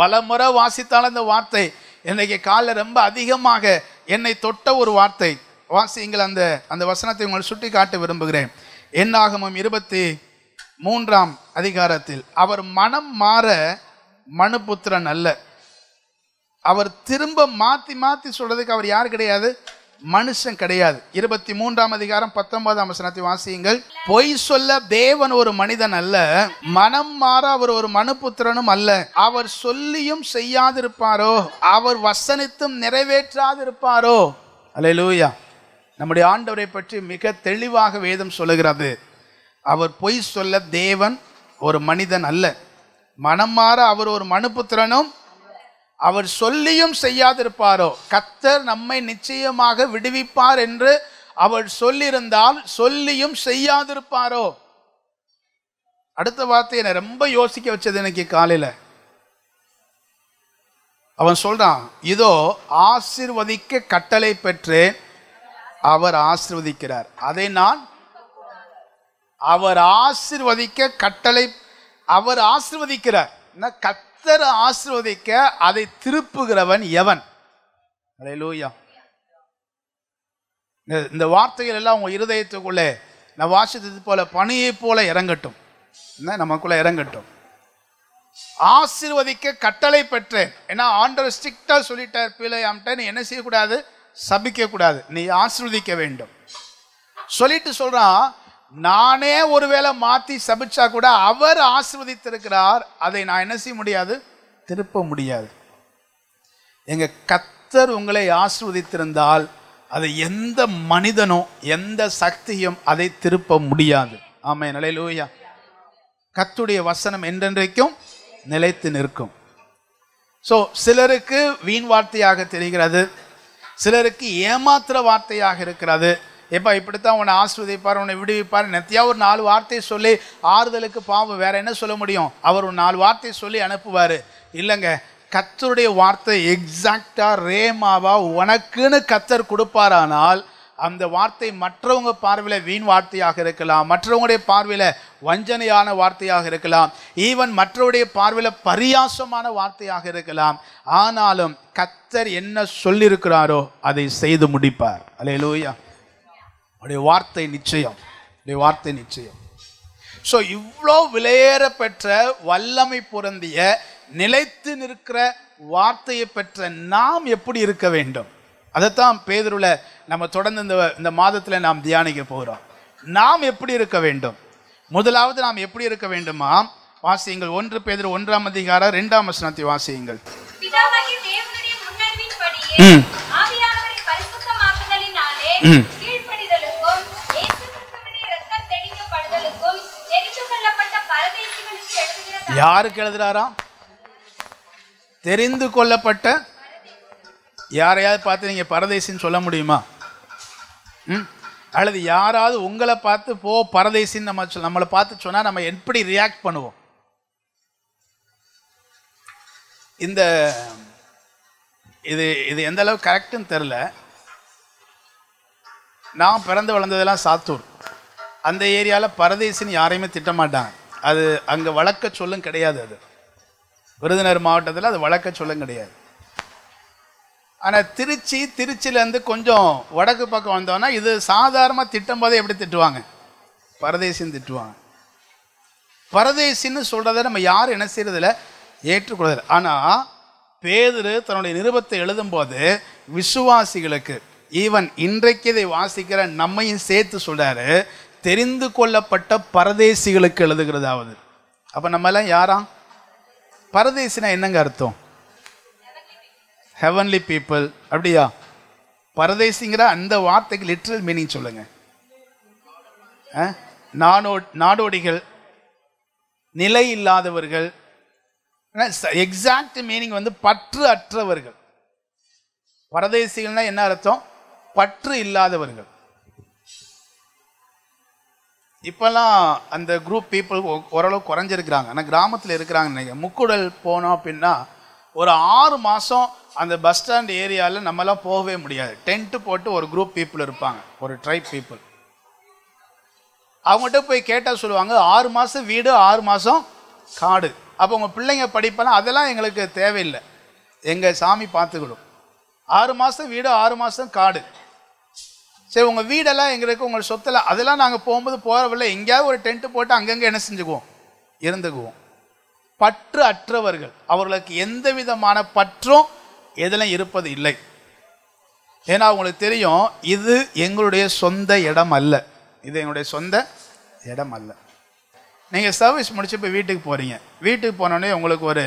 பல முறை வாசித்தால் அந்த வார்த்தை இன்றைக்கு காலில் ரொம்ப அதிகமாக என்னை தொட்ட ஒரு வார்த்தை வாசிங்கள் அந்த அந்த வசனத்தை உங்களை சுட்டி காட்ட விரும்புகிறேன் என்னாகமம் இருபத்தி மூன்றாம் அதிகாரத்தில் அவர் மனம் மாற மனுபுத்திரன் அல்ல அவர் திரும்ப மாற்றி மாற்றி சொல்கிறதுக்கு அவர் யார் கிடையாது மனுஷன் கிடையாது இருபத்தி மூன்றாம் அதிகாரம் பத்தொன்பதாம் வசனத்தை வாசியுங்கள் பொய் சொல்ல தேவன் ஒரு மனிதன் அல்ல மனம் மாற அவர் ஒரு புத்திரனும் அல்ல அவர் சொல்லியும் செய்யாதிருப்பாரோ அவர் வசனித்தும் நிறைவேற்றாதிருப்பாரோ அல்ல லூயா நம்முடைய ஆண்டவரை பற்றி மிக தெளிவாக வேதம் சொல்லுகிறது அவர் பொய் சொல்ல தேவன் ஒரு மனிதன் அல்ல மனம் மாற அவர் ஒரு மனுபுத்திரனும் அவர் சொல்லியும் செய்யாதிருப்பாரோ கத்தர் நம்மை நிச்சயமாக விடுவிப்பார் என்று அவர் சொல்லியிருந்தால் சொல்லியும் செய்யாதிருப்பாரோ அடுத்த வார்த்தை என்னை ரொம்ப யோசிக்க வச்சது இன்னைக்கு காலையில் அவன் சொல்றான் இதோ ஆசிர்வதிக்க கட்டளை பெற்று அவர் ஆசிர்வதிக்கிறார் அதை நான் அவர் ஆசிர்வதிக்க கட்டளை அவர் ஆசிர்வதிக்கிறார் கட் கர்த்தர் ஆசிர்வதிக்க அதை திருப்புகிறவன் எவன் லூயா இந்த வார்த்தைகள் எல்லாம் உங்கள் இருதயத்துக்குள்ளே நான் வாசித்தது போல பணியை போல இறங்கட்டும் நமக்குள்ள இறங்கட்டும் ஆசிர்வதிக்க கட்டளை பெற்றேன் ஏன்னா ஆண்டர் ஸ்ட்ரிக்டா சொல்லிட்டார் பிள்ளையாம்ட்ட நீ என்ன செய்யக்கூடாது கூடாது நீ ஆசிர்வதிக்க வேண்டும் சொல்லிட்டு சொல்றான் நானே ஒருவேளை மாற்றி சபிச்சா கூட அவர் ஆசிர்வதித்திருக்கிறார் அதை நான் என்ன செய்ய முடியாது திருப்ப முடியாது எங்க கத்தர் உங்களை ஆசிர்வதித்திருந்தால் அதை எந்த மனிதனும் எந்த சக்தியும் அதை திருப்ப முடியாது ஆமே லூயா கத்துடைய வசனம் என்றென்றைக்கும் நிலைத்து நிற்கும் ஸோ சிலருக்கு வீண் வார்த்தையாக தெரிகிறது சிலருக்கு ஏமாத்திர வார்த்தையாக இருக்கிறது எப்பா இப்படித்தான் உன்னை ஆஸ்வதிப்பார் உன்னை விடுவிப்பார் நெத்தியா ஒரு நாலு வார்த்தையை சொல்லி ஆறுதலுக்கு பாவம் வேற என்ன சொல்ல முடியும் அவர் ஒரு நாலு வார்த்தையை சொல்லி அனுப்புவார் இல்லைங்க கத்தருடைய வார்த்தை எக்ஸாக்டாக ரேமாவா உனக்குன்னு கத்தர் கொடுப்பாரானால் அந்த வார்த்தை மற்றவங்க பார்வையில் வீண் வார்த்தையாக இருக்கலாம் மற்றவங்களுடைய பார்வையில் வஞ்சனையான வார்த்தையாக இருக்கலாம் ஈவன் மற்றவருடைய பார்வையில் பரியாசமான வார்த்தையாக இருக்கலாம் ஆனாலும் கத்தர் என்ன சொல்லியிருக்கிறாரோ அதை செய்து முடிப்பார் அலே உடைய வார்த்தை நிச்சயம் உடைய வார்த்தை நிச்சயம் ஸோ இவ்வளோ விலையேற பெற்ற வல்லமை பொருந்திய நிலைத்து நிற்கிற வார்த்தையை பெற்ற நாம் எப்படி இருக்க வேண்டும் அதைத்தான் பேதருல நம்ம தொடர்ந்து இந்த இந்த மாதத்தில் நாம் தியானிக்க போகிறோம் நாம் எப்படி இருக்க வேண்டும் முதலாவது நாம் எப்படி இருக்க வேண்டுமா வாசியுங்கள் ஒன்று பேதர் ஒன்றாம் அதிகாரம் ரெண்டாம் வசனத்தை வாசியுங்கள் ம் யாருக்கு எழுதுறாரா தெரிந்து கொள்ளப்பட்ட யாரையாவது பார்த்து நீங்கள் பரதேசின்னு சொல்ல முடியுமா ம் அல்லது யாராவது உங்களை பார்த்து போ பரதேசின்னு நம்ம நம்மளை பார்த்து சொன்னால் நம்ம எப்படி ரியாக்ட் பண்ணுவோம் இந்த இது இது எந்த அளவுக்கு கரெக்டுன்னு தெரில நான் பிறந்து வளர்ந்ததெல்லாம் சாத்தூர் அந்த ஏரியாவில் பரதேசின்னு யாரையுமே திட்டமாட்டாங்க அது அங்கே வழக்க சொல்லும் கிடையாது அது விருதுநகர் மாவட்டத்தில் அது வழக்க சொல்லும் கிடையாது ஆனால் திருச்சி திருச்சியிலேருந்து கொஞ்சம் வடக்கு பக்கம் வந்தோன்னா இது சாதாரணமாக திட்டம் போதே எப்படி திட்டுவாங்க பரதேசின்னு திட்டுவாங்க பரதேசின்னு சொல்கிறத நம்ம யாரும் என்ன செய்கிறதில்ல ஏற்றுக்கொள்வது ஆனால் பேதரு தன்னுடைய நிருபத்தை எழுதும்போது விசுவாசிகளுக்கு ஈவன் இன்றைக்கு இதை வாசிக்கிற நம்மையும் சேர்த்து சொல்கிறாரு தெரிந்து கொள்ளப்பட்ட பரதேசிகளுக்கு எழுதுகிறதாவது அப்போ நம்மலாம் யாரா பரதேசினா என்னங்க அர்த்தம் ஹெவன்லி பீப்புள் அப்படியா பரதேசிங்கிற அந்த வார்த்தைக்கு லிட்ரல் மீனிங் சொல்லுங்க நாடோ நாடோடிகள் நிலை இல்லாதவர்கள் எக்ஸாக்ட் மீனிங் வந்து பற்று அற்றவர்கள் பரதேசிகள்னா என்ன அர்த்தம் பற்று இல்லாதவர்கள் இப்போல்லாம் அந்த குரூப் பீப்புள் ஓரளவு குறைஞ்சிருக்கிறாங்க ஆனால் கிராமத்தில் இருக்கிறாங்க நினைக்கிறேன் முக்குடல் போனோம் அப்படின்னா ஒரு ஆறு மாதம் அந்த பஸ் ஸ்டாண்ட் ஏரியாவில் நம்மளாம் போகவே முடியாது டென்ட்டு போட்டு ஒரு குரூப் பீப்புள் இருப்பாங்க ஒரு ட்ரைப் பீப்புள் அவங்ககிட்ட போய் கேட்டால் சொல்லுவாங்க ஆறு மாதம் வீடு ஆறு மாதம் காடு அப்போ உங்கள் பிள்ளைங்க படிப்பெல்லாம் அதெல்லாம் எங்களுக்கு தேவையில்லை எங்கள் சாமி பார்த்துக்கிடும் ஆறு மாதம் வீடு ஆறு மாதம் காடு சரி உங்கள் வீடெல்லாம் எங்கே உங்கள் சொத்தில் அதெல்லாம் நாங்கள் போகும்போது போகிறவில்ல எங்கேயாவது ஒரு டென்ட்டு போட்டு அங்கங்கே என்ன செஞ்சுக்குவோம் இருந்துக்குவோம் பற்று அற்றவர்கள் அவர்களுக்கு எந்த விதமான பற்றும் எதிலும் இருப்பது இல்லை ஏன்னா அவங்களுக்கு தெரியும் இது எங்களுடைய சொந்த இடம் அல்ல இது எங்களுடைய சொந்த இடம் அல்ல நீங்கள் சர்வீஸ் முடிச்சு இப்போ வீட்டுக்கு போகிறீங்க வீட்டுக்கு போனோடனே உங்களுக்கு ஒரு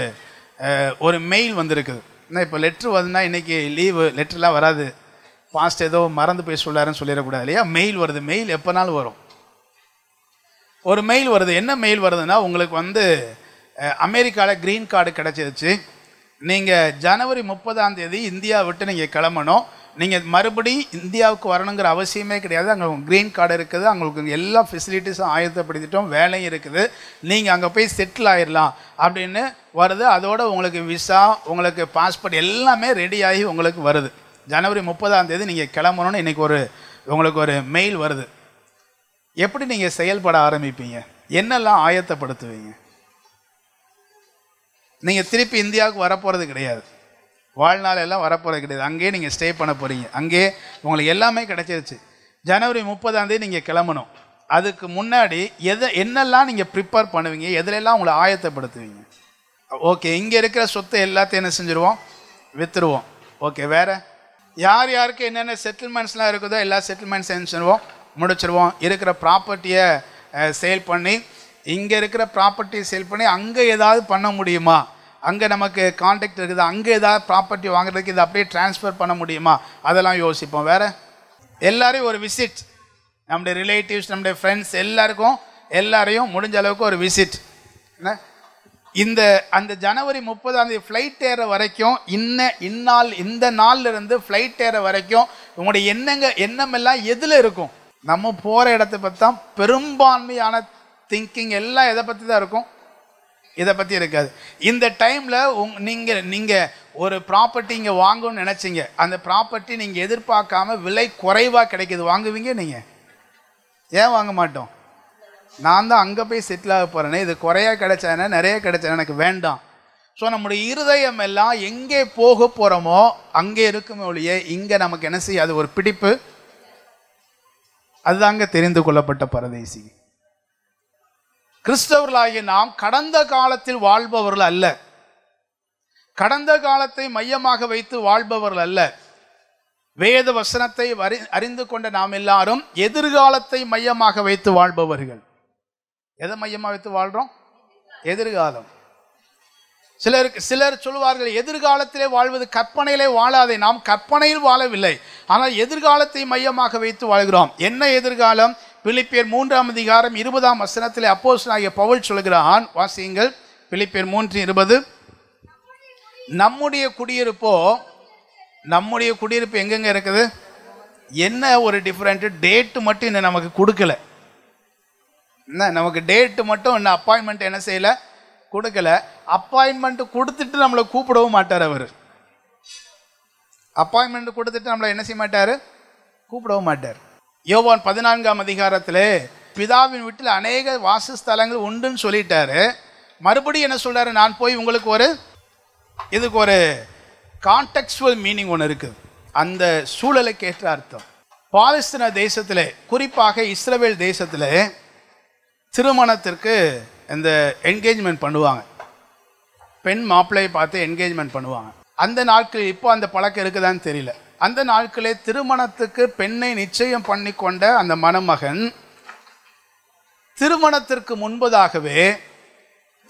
ஒரு மெயில் வந்திருக்குது என்ன இப்போ லெட்ரு வந்துன்னா இன்றைக்கி லீவு லெட்ருலாம் வராது பாஸ்ட் ஏதோ மறந்து போய் சொல்லாருன்னு சொல்லிடக்கூடாது இல்லையா மெயில் வருது மெயில் எப்போனாலும் வரும் ஒரு மெயில் வருது என்ன மெயில் வருதுன்னா உங்களுக்கு வந்து அமெரிக்காவில் க்ரீன் கார்டு கிடச்சிருச்சு நீங்கள் ஜனவரி முப்பதாம் தேதி இந்தியா விட்டு நீங்கள் கிளம்பணும் நீங்கள் மறுபடி இந்தியாவுக்கு வரணுங்கிற அவசியமே கிடையாது அங்கே உங்கள் க்ரீன் கார்டு இருக்குது அவங்களுக்கு எல்லா ஃபெசிலிட்டிஸும் ஆயத்தப்படுத்திட்டோம் வேலையும் இருக்குது நீங்கள் அங்கே போய் செட்டில் ஆயிடலாம் அப்படின்னு வருது அதோடு உங்களுக்கு விசா உங்களுக்கு பாஸ்போர்ட் எல்லாமே ரெடியாகி உங்களுக்கு வருது ஜனவரி முப்பதாம் தேதி நீங்கள் கிளம்பணும்னு இன்றைக்கி ஒரு உங்களுக்கு ஒரு மெயில் வருது எப்படி நீங்கள் செயல்பட ஆரம்பிப்பீங்க என்னெல்லாம் ஆயத்தப்படுத்துவீங்க நீங்கள் திருப்பி இந்தியாவுக்கு வரப்போகிறது கிடையாது வாழ்நாள் எல்லாம் வரப்போகிறது கிடையாது அங்கேயே நீங்கள் ஸ்டே பண்ண போகிறீங்க அங்கேயே உங்களுக்கு எல்லாமே கிடச்சிருச்சு ஜனவரி முப்பதாந்தேதி நீங்கள் கிளம்பணும் அதுக்கு முன்னாடி எதை என்னெல்லாம் நீங்கள் ப்ரிப்பேர் பண்ணுவீங்க எதுலெல்லாம் உங்களை ஆயத்தப்படுத்துவீங்க ஓகே இங்கே இருக்கிற சொத்தை எல்லாத்தையும் என்ன செஞ்சுருவோம் விற்றுருவோம் ஓகே வேறு யார் யாருக்கு என்னென்ன செட்டில்மெண்ட்ஸ்லாம் இருக்குதோ எல்லா செட்டில்மெண்ட்ஸ் செஞ்சுருவோம் முடிச்சிருவோம் இருக்கிற ப்ராப்பர்ட்டியை சேல் பண்ணி இங்கே இருக்கிற ப்ராப்பர்ட்டியை சேல் பண்ணி அங்கே ஏதாவது பண்ண முடியுமா அங்கே நமக்கு கான்டாக்ட் இருக்குது அங்கே ஏதாவது ப்ராப்பர்ட்டி வாங்குறதுக்கு இதை அப்படியே டிரான்ஸ்ஃபர் பண்ண முடியுமா அதெல்லாம் யோசிப்போம் வேறு எல்லோரையும் ஒரு விசிட் நம்முடைய ரிலேட்டிவ்ஸ் நம்முடைய ஃப்ரெண்ட்ஸ் எல்லாருக்கும் எல்லாரையும் முடிஞ்ச அளவுக்கு ஒரு விசிட் என்ன இந்த அந்த ஜனவரி முப்பதாம் தேதி ஃப்ளைட் ஏற வரைக்கும் இன்ன இந்நாள் இந்த நாள்ல இருந்து ஃப்ளைட் ஏற வரைக்கும் உங்களுடைய எண்ணங்க எண்ணமெல்லாம் எதில் இருக்கும் நம்ம போகிற இடத்த பற்றி தான் பெரும்பான்மையான திங்கிங் எல்லாம் எதை பற்றி தான் இருக்கும் இதை பற்றி இருக்காது இந்த டைமில் உங் நீங்கள் நீங்கள் ஒரு ப்ராப்பர்ட்டி இங்கே வாங்கணும்னு நினச்சிங்க அந்த ப்ராப்பர்ட்டி நீங்கள் எதிர்பார்க்காம விலை குறைவாக கிடைக்கிது வாங்குவீங்க நீங்கள் ஏன் வாங்க மாட்டோம் நான் தான் அங்கே போய் செட்டில் ஆக போகிறேனே இது குறையாக கிடைச்சேனே நிறைய கிடைச்சேனே எனக்கு வேண்டாம் ஸோ நம்முடைய இருதயம் எல்லாம் எங்கே போக போகிறோமோ அங்கே இருக்குமே ஒழிய இங்கே நமக்கு என்ன செய்ய அது ஒரு பிடிப்பு அதுதாங்க தெரிந்து கொள்ளப்பட்ட பரதேசி கிறிஸ்தவர்களாகிய நாம் கடந்த காலத்தில் வாழ்பவர்கள் அல்ல கடந்த காலத்தை மையமாக வைத்து வாழ்பவர்கள் அல்ல வேத வசனத்தை அறிந்து கொண்ட நாம் எல்லாரும் எதிர்காலத்தை மையமாக வைத்து வாழ்பவர்கள் எதை மையமாக வைத்து வாழ்கிறோம் எதிர்காலம் சிலருக்கு சிலர் சொல்லுவார்கள் எதிர்காலத்திலே வாழ்வது கற்பனையிலே வாழாதே நாம் கற்பனையில் வாழவில்லை ஆனால் எதிர்காலத்தை மையமாக வைத்து வாழ்கிறோம் என்ன எதிர்காலம் பிலிப்பியர் மூன்றாம் அதிகாரம் இருபதாம் வசனத்திலே அப்போஸ் ஆகிய பவுல் சொல்கிறான் வாசியுங்கள் பிலிப்பியர் மூன்று இருபது நம்முடைய குடியிருப்போ நம்முடைய குடியிருப்பு எங்கெங்கே இருக்குது என்ன ஒரு டிஃப்ரெண்ட்டு டேட்டு மட்டும் இன்னும் நமக்கு கொடுக்கல என்ன நமக்கு டேட்டு மட்டும் இன்னும் அப்பாயின்மெண்ட் என்ன செய்யலை கொடுக்கல அப்பாயின்மெண்ட் கொடுத்துட்டு நம்மளை கூப்பிடவும் மாட்டார் அவர் அப்பாயின்மெண்ட் கொடுத்துட்டு நம்மளை என்ன செய்ய மாட்டார் கூப்பிடவும் மாட்டார் யோவான் பதினான்காம் அதிகாரத்தில் பிதாவின் வீட்டில் அநேக வாசஸ்தலங்கள் உண்டுன்னு சொல்லிட்டாரு மறுபடியும் என்ன சொல்கிறாரு நான் போய் உங்களுக்கு ஒரு இதுக்கு ஒரு கான்டெக்சுவல் மீனிங் ஒன்று இருக்குது அந்த சூழலுக்கு ஏற்ற அர்த்தம் பாலஸ்தீன தேசத்தில் குறிப்பாக இஸ்ரேல் தேசத்தில் திருமணத்திற்கு இந்த என்கேஜ்மெண்ட் பண்ணுவாங்க பெண் மாப்பிள்ளையை பார்த்து என்கேஜ்மெண்ட் பண்ணுவாங்க அந்த நாட்கள் இப்போ அந்த பழக்கம் இருக்குதான்னு தெரியல அந்த நாட்களே திருமணத்துக்கு பெண்ணை நிச்சயம் பண்ணி கொண்ட அந்த மணமகன் திருமணத்திற்கு முன்பதாகவே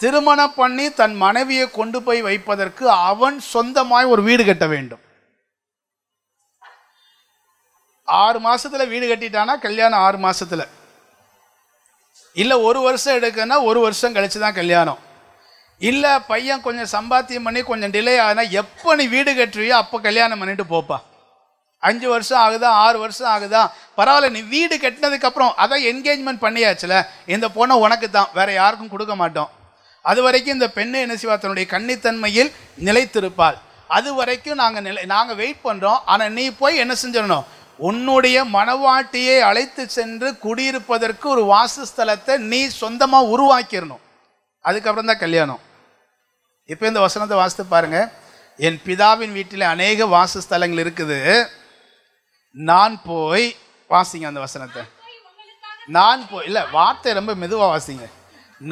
திருமணம் பண்ணி தன் மனைவியை கொண்டு போய் வைப்பதற்கு அவன் சொந்தமாய் ஒரு வீடு கட்ட வேண்டும் ஆறு மாசத்துல வீடு கட்டிட்டானா கல்யாணம் ஆறு மாசத்துல இல்லை ஒரு வருஷம் எடுக்கன்னா ஒரு வருஷம் கழிச்சு தான் கல்யாணம் இல்லை பையன் கொஞ்சம் சம்பாத்தியம் பண்ணி கொஞ்சம் டிலே ஆகுனா எப்போ நீ வீடு கட்டுறியோ அப்போ கல்யாணம் பண்ணிட்டு போப்பா அஞ்சு வருஷம் ஆகுதா ஆறு வருஷம் ஆகுதா பரவாயில்ல நீ வீடு கட்டினதுக்கப்புறம் அதான் என்கேஜ்மெண்ட் பண்ணியாச்சுல இந்த பொண்ணை உனக்கு தான் வேற யாருக்கும் கொடுக்க மாட்டோம் அது வரைக்கும் இந்த பெண்ணு என்ன செய்வா தன்னுடைய கன்னித்தன்மையில் நிலைத்திருப்பாள் அது வரைக்கும் நாங்கள் நிலை நாங்கள் வெயிட் பண்ணுறோம் ஆனால் நீ போய் என்ன செஞ்சிடணும் உன்னுடைய மனவாட்டியை அழைத்து சென்று குடியிருப்பதற்கு ஒரு வாசஸ்தலத்தை நீ சொந்தமாக உருவாக்கிடணும் அதுக்கப்புறம் தான் கல்யாணம் இப்போ இந்த வசனத்தை வாசித்து பாருங்க என் பிதாவின் வீட்டில் அநேக வாசஸ்தலங்கள் இருக்குது நான் போய் வாசிங்க அந்த வசனத்தை நான் போய் இல்லை வார்த்தை ரொம்ப மெதுவாக வாசிங்க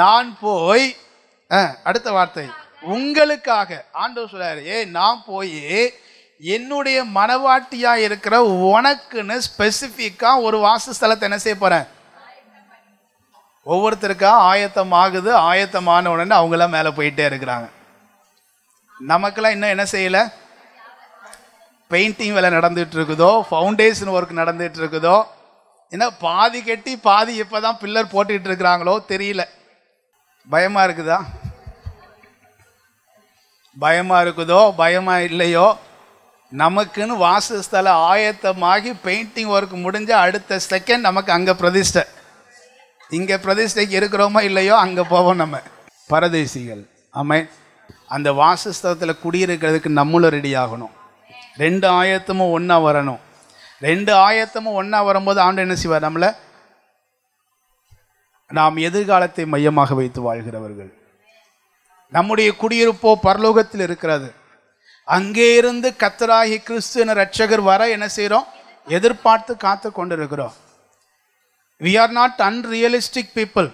நான் போய் அடுத்த வார்த்தை உங்களுக்காக ஆண்டவர் சொல்றாரு ஏ நான் போய் என்னுடைய மனவாட்டியாக இருக்கிற உனக்குன்னு ஸ்பெசிஃபிக்காக ஒரு வாசஸ்தலத்தை என்ன செய்ய போகிறேன் ஒவ்வொருத்தருக்கா ஆயத்தம் ஆகுது ஆயத்தமான உடனே அவங்களாம் மேலே போயிட்டே இருக்கிறாங்க நமக்கெல்லாம் இன்னும் என்ன செய்யலை பெயிண்டிங் வேலை நடந்துட்டு இருக்குதோ ஃபவுண்டேஷன் ஒர்க் நடந்துட்டு இருக்குதோ ஏன்னா பாதி கட்டி பாதி இப்போ தான் பில்லர் போட்டுக்கிட்டு இருக்கிறாங்களோ தெரியல பயமாக இருக்குதா பயமாக இருக்குதோ பயமாக இல்லையோ நமக்குன்னு வாசஸ்தல ஆயத்தமாகி பெயிண்டிங் ஒர்க் முடிஞ்ச அடுத்த செகண்ட் நமக்கு அங்கே பிரதிஷ்டை இங்கே பிரதிஷ்டைக்கு இருக்கிறோமோ இல்லையோ அங்கே போவோம் நம்ம பரதேசிகள் அமை அந்த வாசஸ்தலத்தில் குடியிருக்கிறதுக்கு நம்மளும் ரெடி ஆகணும் ரெண்டு ஆயத்தமும் ஒன்றா வரணும் ரெண்டு ஆயத்தமும் ஒன்றா வரும்போது ஆண்டு என்ன செய்வார் நம்மளை நாம் எதிர்காலத்தை மையமாக வைத்து வாழ்கிறவர்கள் நம்முடைய குடியிருப்போ பரலோகத்தில் இருக்கிறது அங்கே இருந்து கத்தராகி என ரட்சகர் வர என்ன செய்கிறோம் எதிர்பார்த்து காத்து கொண்டிருக்கிறோம் we are not unrealistic people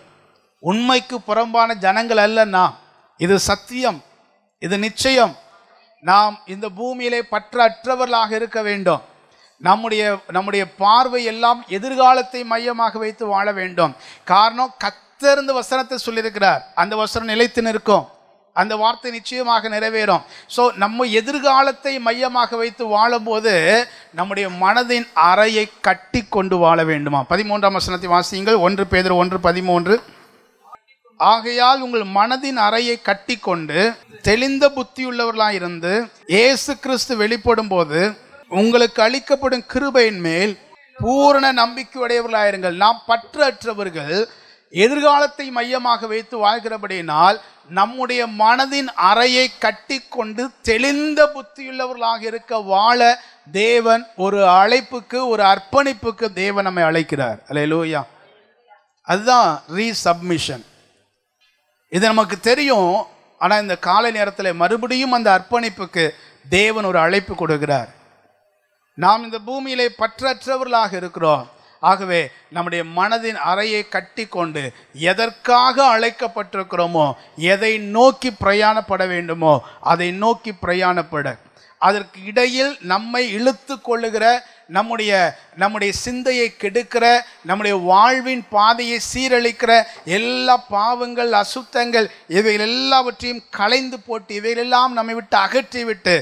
உண்மைக்கு புறம்பான ஜனங்கள் அல்லன்னா இது சத்தியம் இது நிச்சயம் நாம் இந்த பூமியிலே பற்றற்றவர்களாக இருக்க வேண்டும் நம்முடைய நம்முடைய பார்வை எல்லாம் எதிர்காலத்தை மையமாக வைத்து வாழ வேண்டும் காரணம் கத்தர்ந்து வசனத்தை சொல்லியிருக்கிறார் அந்த வசனம் நிலைத்து நிற்கும் அந்த வார்த்தை நிச்சயமாக நிறைவேறும் ஸோ நம்ம எதிர்காலத்தை மையமாக வைத்து வாழும்போது நம்முடைய மனதின் அறையை கட்டி கொண்டு வாழ வேண்டுமா பதிமூன்றாம் வசனத்தை வாசியுங்கள் ஒன்று பேதர் ஒன்று பதிமூன்று ஆகையால் உங்கள் மனதின் அறையை கட்டி கொண்டு தெளிந்த புத்தியுள்ளவர்களாக இருந்து ஏசு கிறிஸ்து வெளிப்படும் போது உங்களுக்கு அளிக்கப்படும் கிருபையின் மேல் பூரண நம்பிக்கையுடையவர்களாயிருங்கள் நாம் பற்றற்றவர்கள் எதிர்காலத்தை மையமாக வைத்து வாழ்கிறபடியினால் நம்முடைய மனதின் அறையை கட்டி கொண்டு தெளிந்த புத்தியுள்ளவர்களாக இருக்க வாழ தேவன் ஒரு அழைப்புக்கு ஒரு அர்ப்பணிப்புக்கு தேவன் நம்மை அழைக்கிறார் லோயா அதுதான் ரீசப்மிஷன் இது நமக்கு தெரியும் ஆனால் இந்த காலை நேரத்தில் மறுபடியும் அந்த அர்ப்பணிப்புக்கு தேவன் ஒரு அழைப்பு கொடுக்கிறார் நாம் இந்த பூமியிலே பற்றற்றவர்களாக இருக்கிறோம் ஆகவே நம்முடைய மனதின் அறையை கட்டி கொண்டு எதற்காக அழைக்கப்பட்டிருக்கிறோமோ எதை நோக்கி பிரயாணப்பட வேண்டுமோ அதை நோக்கி பிரயாணப்பட அதற்கு இடையில் நம்மை இழுத்து கொள்ளுகிற நம்முடைய நம்முடைய சிந்தையை கெடுக்கிற நம்முடைய வாழ்வின் பாதையை சீரழிக்கிற எல்லா பாவங்கள் அசுத்தங்கள் இவைகள் எல்லாவற்றையும் கலைந்து போட்டு இவைகளெல்லாம் நம்மை விட்டு அகற்றிவிட்டு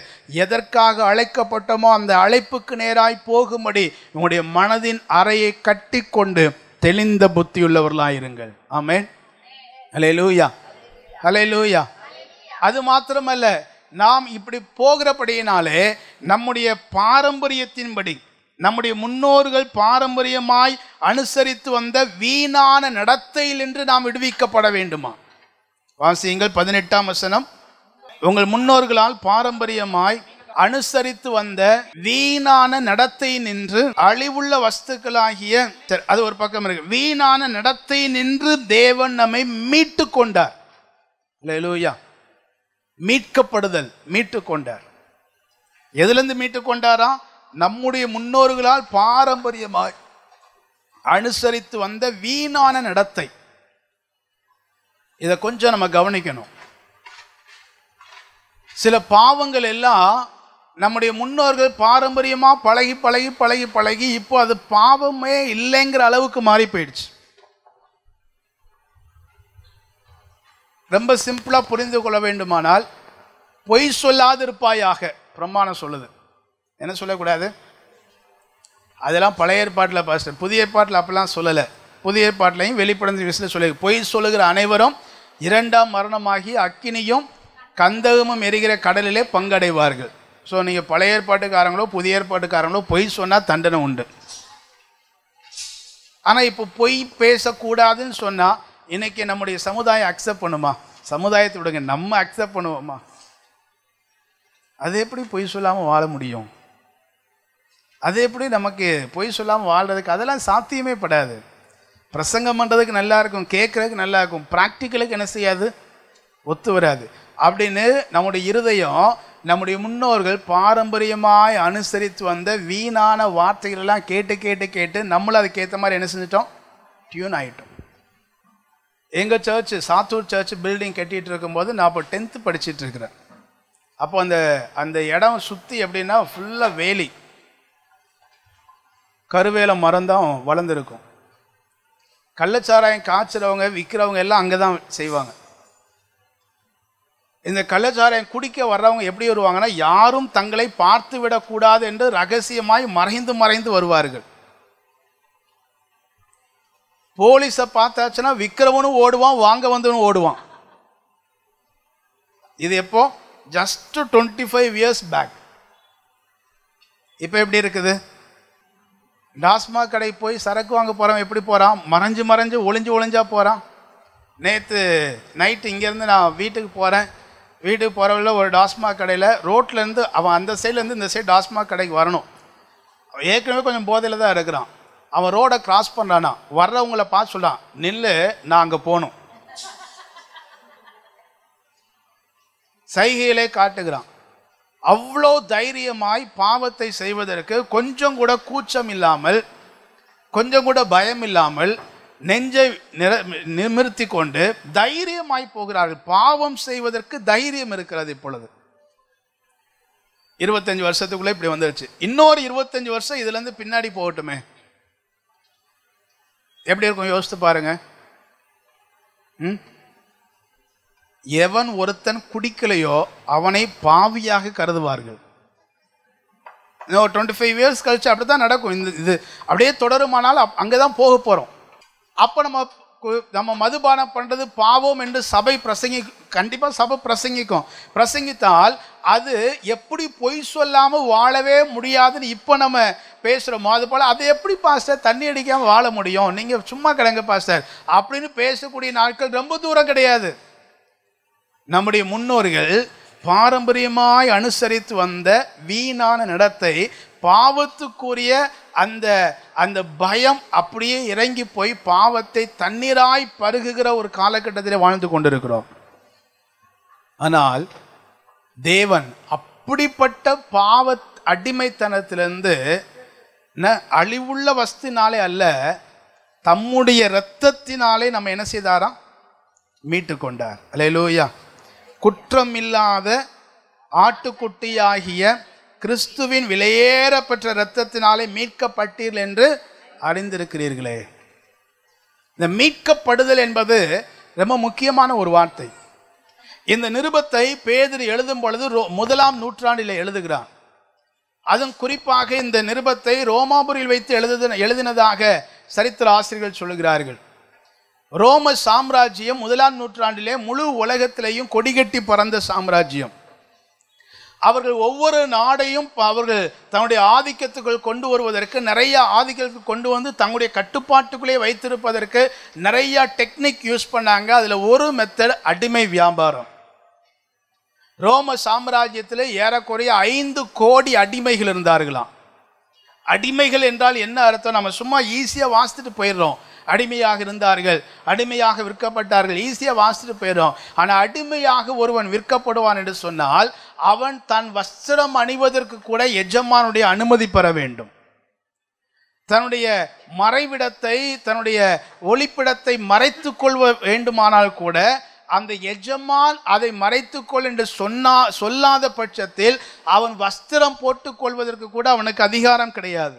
எதற்காக அழைக்கப்பட்டோமோ அந்த அழைப்புக்கு நேராய் போகும்படி உங்களுடைய மனதின் அறையை கட்டி கொண்டு தெளிந்த புத்தியுள்ளவர்களாயிருங்கள் ஆமேன் ஹலே லூயா ஹலே லூயா அது மாத்திரமல்ல நாம் இப்படி போகிறபடியினாலே நம்முடைய பாரம்பரியத்தின்படி நம்முடைய முன்னோர்கள் பாரம்பரியமாய் அனுசரித்து வந்த வீணான நடத்தையில் என்று நாம் விடுவிக்கப்பட வேண்டுமா வாசியுங்கள் பதினெட்டாம் வசனம் உங்கள் முன்னோர்களால் பாரம்பரியமாய் அனுசரித்து வந்த வீணான நடத்தை நின்று அழிவுள்ள வஸ்துக்களாகிய அது ஒரு பக்கம் இருக்கு வீணான நடத்தை நின்று தேவன் நம்மை மீட்டு கொண்டார் லூயா மீட்கப்படுதல் மீட்டு கொண்டார் எதுலேருந்து மீட்டு கொண்டாரா நம்முடைய முன்னோர்களால் பாரம்பரியமாய் அனுசரித்து வந்த வீணான நடத்தை இதை கொஞ்சம் நம்ம கவனிக்கணும் சில பாவங்கள் எல்லாம் நம்முடைய முன்னோர்கள் பாரம்பரியமாக பழகி பழகி பழகி பழகி இப்போ அது பாவமே இல்லைங்கிற அளவுக்கு மாறி போயிடுச்சு ரொம்ப சிம்பிளாக புரிந்து கொள்ள வேண்டுமானால் பொய் சொல்லாதிருப்பாயாக பிரமாணம் சொல்லுது என்ன சொல்லக்கூடாது அதெல்லாம் பழைய ஏற்பாட்டில் பாஸ்டர் புதிய ஏற்பாட்டில் அப்போல்லாம் சொல்லலை புதிய ஏற்பாட்டிலையும் வெளிப்படைந்த விஷயத்தில் சொல்லி பொய் சொல்லுகிற அனைவரும் இரண்டாம் மரணமாகி அக்கினியும் கந்தகமும் எரிகிற கடலிலே பங்கடைவார்கள் ஸோ நீங்கள் பழைய ஏற்பாட்டுக்காரங்களோ புதிய ஏற்பாட்டுக்காரங்களோ பொய் சொன்னால் தண்டனை உண்டு ஆனால் இப்போ பொய் பேசக்கூடாதுன்னு சொன்னால் இன்றைக்கி நம்முடைய சமுதாயம் அக்செப்ட் பண்ணுமா சமுதாயத்தை விடுங்க நம்ம அக்செப்ட் பண்ணுவோமா அது எப்படி பொய் சொல்லாமல் வாழ முடியும் அது எப்படி நமக்கு பொய் சொல்லாமல் வாழ்கிறதுக்கு அதெல்லாம் சாத்தியமே படாது பிரசங்கம் பண்ணுறதுக்கு நல்லா இருக்கும் கேட்குறதுக்கு நல்லா இருக்கும் ப்ராக்டிக்கலுக்கு என்ன செய்யாது ஒத்து வராது அப்படின்னு நம்முடைய இருதயம் நம்முடைய முன்னோர்கள் பாரம்பரியமாய் அனுசரித்து வந்த வீணான வார்த்தைகளெல்லாம் கேட்டு கேட்டு கேட்டு நம்மளும் அதுக்கேற்ற மாதிரி என்ன செஞ்சிட்டோம் டியூன் ஆகிட்டோம் எங்கள் சர்ச் சாத்தூர் சர்ச் பில்டிங் கட்டிகிட்டு இருக்கும்போது நான் இப்போ டென்த்து படிச்சுட்டு இருக்கிறேன் அப்போ அந்த அந்த இடம் சுற்றி எப்படின்னா ஃபுல்லாக வேலி கருவேல மரம் தான் வளர்ந்துருக்கும் கள்ளச்சாராயம் காய்ச்சறவங்க விற்கிறவங்க எல்லாம் அங்கே தான் செய்வாங்க இந்த கள்ளச்சாராயம் குடிக்க வர்றவங்க எப்படி வருவாங்கன்னா யாரும் தங்களை பார்த்து விடக்கூடாது என்று ரகசியமாய் மறைந்து மறைந்து வருவார்கள் போலீஸை பார்த்தாச்சுன்னா விற்கிறவனும் ஓடுவான் வாங்க வந்தவனும் ஓடுவான் இது எப்போ just twenty five years back இப்போ எப்படி இருக்குது டாஸ்மாக் கடை போய் சரக்கு வாங்க போகிறவன் எப்படி போகிறான் மறைஞ்சு மறைஞ்சு ஒளிஞ்சு ஒளிஞ்சா போகிறான் நேற்று நைட்டு இங்கேருந்து நான் வீட்டுக்கு போகிறேன் வீட்டுக்கு போகிறவள ஒரு டாஸ்மாக் கடையில் ரோட்லேருந்து அவன் அந்த சைட்லேருந்து இந்த சைடு டாஸ்மாக் கடைக்கு வரணும் அவன் ஏற்கனவே கொஞ்சம் போதையில் தான் இருக்கிறான் அவன் ரோடை கிராஸ் பண்ணுறானா வர்றவங்களை பார்த்து சொல்கிறான் நில்லு நான் அங்கே போகணும் சைகையிலே காட்டுகிறான் அவ்வளோ தைரியமாய் பாவத்தை செய்வதற்கு கொஞ்சம் கூட கூச்சம் இல்லாமல் கொஞ்சம் கூட பயம் இல்லாமல் நெஞ்சை நிற நிமிர்த்தி கொண்டு தைரியமாய் போகிறார்கள் பாவம் செய்வதற்கு தைரியம் இருக்கிறது இப்பொழுது இருபத்தஞ்சு வருஷத்துக்குள்ளே இப்படி வந்துருச்சு இன்னொரு இருபத்தஞ்சு வருஷம் இதுலேருந்து பின்னாடி போகட்டுமே எப்படி இருக்கும் யோசித்து பாருங்க ம் எவன் ஒருத்தன் குடிக்கலையோ அவனை பாவியாக கருதுவார்கள் டுவெண்ட்டி ஃபைவ் இயர்ஸ் கழிச்சு அப்படி தான் நடக்கும் இந்த இது அப்படியே தொடருமானால் அப் அங்கே தான் போக போகிறோம் அப்போ நம்ம நம்ம மதுபானம் பண்ணுறது பாவம் என்று சபை பிரசங்கி கண்டிப்பாக சபை பிரசங்கிக்கும் பிரசங்கித்தால் அது எப்படி பொய் சொல்லாமல் வாழவே முடியாதுன்னு இப்போ நம்ம பேசுகிறோமோ அது போல் அதை எப்படி பாஸ்டர் தண்ணி அடிக்காமல் வாழ முடியும் நீங்கள் சும்மா கிடங்க பாஸ்டர் அப்படின்னு பேசக்கூடிய நாட்கள் ரொம்ப தூரம் கிடையாது நம்முடைய முன்னோர்கள் பாரம்பரியமாய் அனுசரித்து வந்த வீணான நடத்தை பாவத்துக்குரிய அந்த அந்த பயம் அப்படியே இறங்கி போய் பாவத்தை தண்ணீராய் பருகுகிற ஒரு காலகட்டத்தில் வாழ்ந்து கொண்டிருக்கிறோம் ஆனால் தேவன் அப்படிப்பட்ட பாவ அடிமைத்தனத்திலிருந்து அழிவுள்ள வஸ்தினாலே அல்ல தம்முடைய இரத்தத்தினாலே நம்ம என்ன செய்தாராம் மீட்டு கொண்டார் அலையலூயா குற்றமில்லாத ஆட்டுக்குட்டியாகிய கிறிஸ்துவின் விலையேற பெற்ற இரத்தத்தினாலே மீட்கப்பட்டீர்கள் என்று அறிந்திருக்கிறீர்களே இந்த மீட்கப்படுதல் என்பது ரொம்ப முக்கியமான ஒரு வார்த்தை இந்த நிருபத்தை பேதர் எழுதும் பொழுது முதலாம் நூற்றாண்டில் எழுதுகிறான் அதுவும் குறிப்பாக இந்த நிருபத்தை ரோமாபுரியில் வைத்து எழுது எழுதினதாக சரித்திர ஆசிரியர்கள் சொல்லுகிறார்கள் ரோம சாம்ராஜ்யம் முதலாம் நூற்றாண்டிலே முழு உலகத்திலையும் கொடிகட்டி பறந்த சாம்ராஜ்யம் அவர்கள் ஒவ்வொரு நாடையும் அவர்கள் தன்னுடைய ஆதிக்கத்துக்குள் கொண்டு வருவதற்கு நிறைய ஆதிக்கத்துக்கு கொண்டு வந்து தங்களுடைய கட்டுப்பாட்டுக்குள்ளே வைத்திருப்பதற்கு நிறைய டெக்னிக் யூஸ் பண்ணாங்க அதில் ஒரு மெத்தட் அடிமை வியாபாரம் ரோம சாம்ராஜ்யத்தில் ஏறக்குறைய ஐந்து கோடி அடிமைகள் இருந்தார்களாம் அடிமைகள் என்றால் என்ன அர்த்தம் நம்ம சும்மா ஈஸியாக வாசித்துட்டு போயிடுறோம் அடிமையாக இருந்தார்கள் அடிமையாக விற்கப்பட்டார்கள் ஈஸியாக வாசிட்டு போயிடும் ஆனால் அடிமையாக ஒருவன் விற்கப்படுவான் என்று சொன்னால் அவன் தன் வஸ்திரம் அணிவதற்கு கூட எஜமானுடைய அனுமதி பெற வேண்டும் தன்னுடைய மறைவிடத்தை தன்னுடைய ஒளிப்பிடத்தை மறைத்து கொள்வ வேண்டுமானால் கூட அந்த எஜமான் அதை மறைத்துக்கொள் என்று சொன்னா சொல்லாத பட்சத்தில் அவன் வஸ்திரம் போட்டுக்கொள்வதற்கு கூட அவனுக்கு அதிகாரம் கிடையாது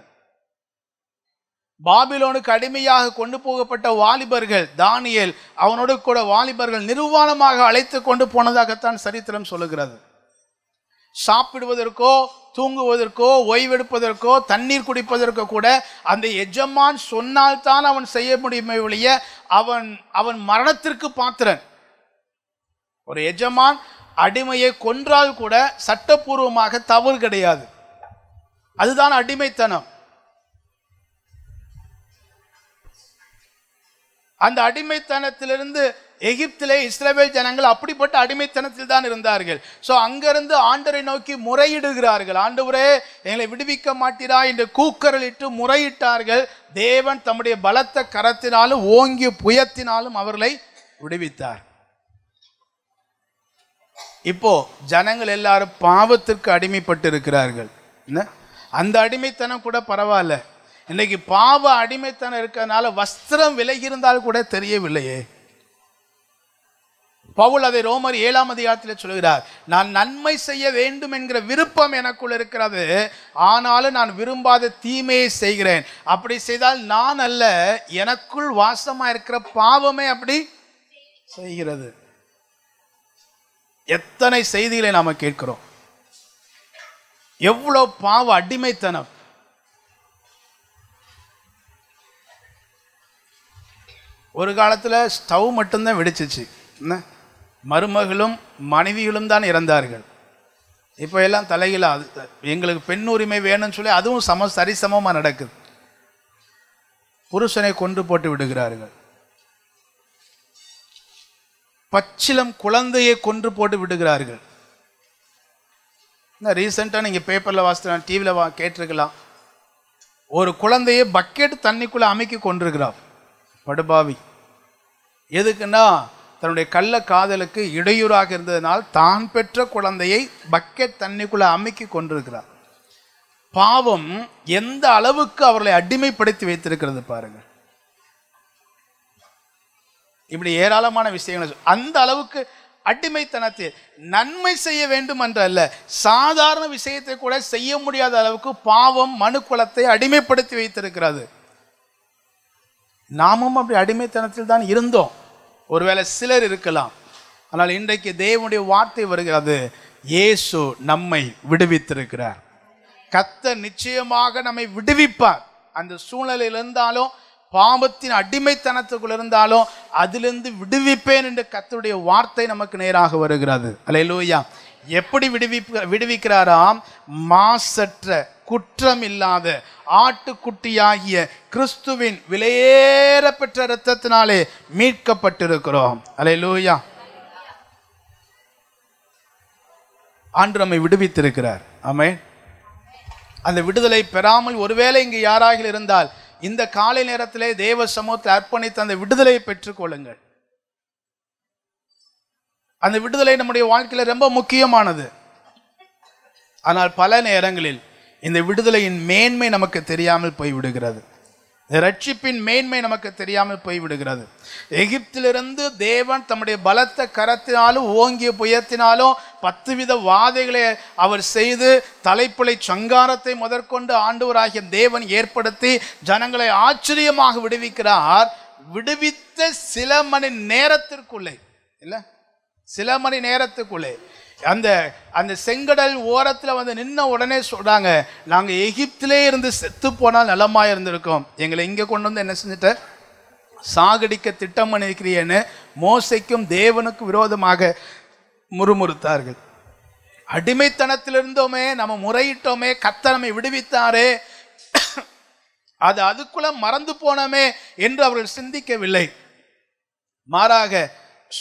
பாபிலோனுக்கு அடிமையாக கொண்டு போகப்பட்ட வாலிபர்கள் தானியல் அவனோடு கூட வாலிபர்கள் நிர்வாணமாக அழைத்து கொண்டு போனதாகத்தான் சரித்திரம் சொல்லுகிறது சாப்பிடுவதற்கோ தூங்குவதற்கோ ஓய்வெடுப்பதற்கோ தண்ணீர் குடிப்பதற்கோ கூட அந்த எஜமான் சொன்னால்தான் அவன் செய்ய முடியுமே ஒழிய அவன் அவன் மரணத்திற்கு பாத்திரன் ஒரு எஜமான் அடிமையை கொன்றால் கூட சட்டப்பூர்வமாக தவறு கிடையாது அதுதான் அடிமைத்தனம் அந்த அடிமைத்தனத்திலிருந்து எகிப்திலே இஸ்ரேவேல் ஜனங்கள் அப்படிப்பட்ட அடிமைத்தனத்தில் தான் இருந்தார்கள் ஸோ அங்கிருந்து ஆண்டரை நோக்கி முறையிடுகிறார்கள் ஆண்டவரே எங்களை விடுவிக்க மாட்டீரா என்று கூக்கரலிட்டு முறையிட்டார்கள் தேவன் தம்முடைய பலத்த கரத்தினாலும் ஓங்கி புயத்தினாலும் அவர்களை விடுவித்தார் இப்போ ஜனங்கள் எல்லாரும் பாவத்திற்கு அடிமைப்பட்டு இருக்கிறார்கள் அந்த அடிமைத்தனம் கூட பரவாயில்ல இன்னைக்கு பாவ அடிமைத்தனம் இருக்கிறதுனால வஸ்திரம் விலகியிருந்தால் கூட தெரியவில்லையே பவுல் அதை ரோமர் ஏழாம் அதிகாரத்தில் சொல்கிறார் நான் நன்மை செய்ய வேண்டும் என்கிற விருப்பம் எனக்குள் இருக்கிறது ஆனாலும் நான் விரும்பாத தீமையை செய்கிறேன் அப்படி செய்தால் நான் அல்ல எனக்குள் வாசமாக இருக்கிற பாவமே அப்படி செய்கிறது எத்தனை செய்திகளை நாம் கேட்கிறோம் எவ்வளோ பாவ அடிமைத்தனம் ஒரு காலத்தில் ஸ்டவ் மட்டும்தான் வெடிச்சிச்சு என்ன மருமகளும் மனைவிகளும் தான் இறந்தார்கள் இப்போ எல்லாம் தலையில் அது எங்களுக்கு பெண் உரிமை வேணும்னு சொல்லி அதுவும் சம சரிசமமாக நடக்குது புருஷனை கொண்டு போட்டு விடுகிறார்கள் பச்சிலம் குழந்தையை கொன்று போட்டு விடுகிறார்கள் இந்த ரீசெண்டாக நீங்கள் பேப்பரில் வாசிக்கலாம் டிவியில் வா கேட்டிருக்கலாம் ஒரு குழந்தையை பக்கெட் தண்ணிக்குள்ளே அமைக்க கொண்டிருக்கிறார் படுபாவி எதுக்குன்னா தன்னுடைய கள்ள காதலுக்கு இடையூறாக இருந்ததினால் தான் பெற்ற குழந்தையை பக்கெட் தண்ணிக்குள்ளே அமைக்கி கொண்டிருக்கிறார் பாவம் எந்த அளவுக்கு அவர்களை அடிமைப்படுத்தி வைத்திருக்கிறது பாருங்கள் இப்படி ஏராளமான விஷயங்கள் அந்த அளவுக்கு அடிமைத்தனத்தை நன்மை செய்ய வேண்டும் என்ற அல்ல சாதாரண விஷயத்தை கூட செய்ய முடியாத அளவுக்கு பாவம் மனு குலத்தை அடிமைப்படுத்தி வைத்திருக்கிறது நாமும் அப்படி அடிமைத்தனத்தில் தான் இருந்தோம் ஒருவேளை சிலர் இருக்கலாம் ஆனால் இன்றைக்கு தேவனுடைய வார்த்தை வருகிறது இயேசு நம்மை விடுவித்திருக்கிறார் கத்த நிச்சயமாக நம்மை விடுவிப்பார் அந்த சூழ்நிலையில் இருந்தாலும் பாம்பத்தின் அடிமைத்தனத்துக்குள் இருந்தாலும் அதிலிருந்து விடுவிப்பேன் என்று கத்தருடைய வார்த்தை நமக்கு நேராக வருகிறது அலையிலூயா எப்படி விடுவிப்பு விடுவிக்கிறாராம் மாசற்ற குற்றம் இல்லாத ஆட்டுக்குட்டியாகிய கிறிஸ்துவின் விலையேற பெற்ற இரத்தத்தினாலே மீட்கப்பட்டிருக்கிறோம் அலை லூயா ஆண்டு நம்மை விடுவித்திருக்கிறார் ஆமே அந்த விடுதலை பெறாமல் ஒருவேளை இங்கு யாராக இருந்தால் இந்த காலை நேரத்திலே தேவ சமூகத்தை அர்ப்பணித்து அந்த விடுதலையை பெற்றுக்கொள்ளுங்கள் அந்த விடுதலை நம்முடைய வாழ்க்கையில் ரொம்ப முக்கியமானது ஆனால் பல நேரங்களில் இந்த விடுதலையின் மேன்மை நமக்கு தெரியாமல் போய்விடுகிறது ரட்சிப்பின் மேன்மை நமக்கு தெரியாமல் போய்விடுகிறது எகிப்திலிருந்து தேவன் தம்முடைய பலத்த கரத்தினாலும் ஓங்கிய புயத்தினாலும் பத்து வித வாதைகளை அவர் செய்து தலைப்புளை சங்காரத்தை முதற்கொண்டு ஆண்டவராகிய தேவன் ஏற்படுத்தி ஜனங்களை ஆச்சரியமாக விடுவிக்கிறார் விடுவித்த சில மணி நேரத்திற்குள்ளே இல்லை சில மணி நேரத்துக்குள்ளே அந்த அந்த செங்கடல் ஓரத்தில் வந்து நின்ன உடனே சொல்கிறாங்க நாங்கள் எகிப்திலே இருந்து செத்து போனால் நலமாக இருந்திருக்கோம் எங்களை இங்கே கொண்டு வந்து என்ன செஞ்சுட்ட சாகடிக்க திட்டம் அணிக்கிறீன்னு மோசைக்கும் தேவனுக்கு விரோதமாக முறுமுறுத்தார்கள் அடிமைத்தனத்திலிருந்தோமே நம்ம முறையிட்டோமே கத்த நம்மை விடுவித்தாரே அது அதுக்குள்ள மறந்து போனோமே என்று அவர்கள் சிந்திக்கவில்லை மாறாக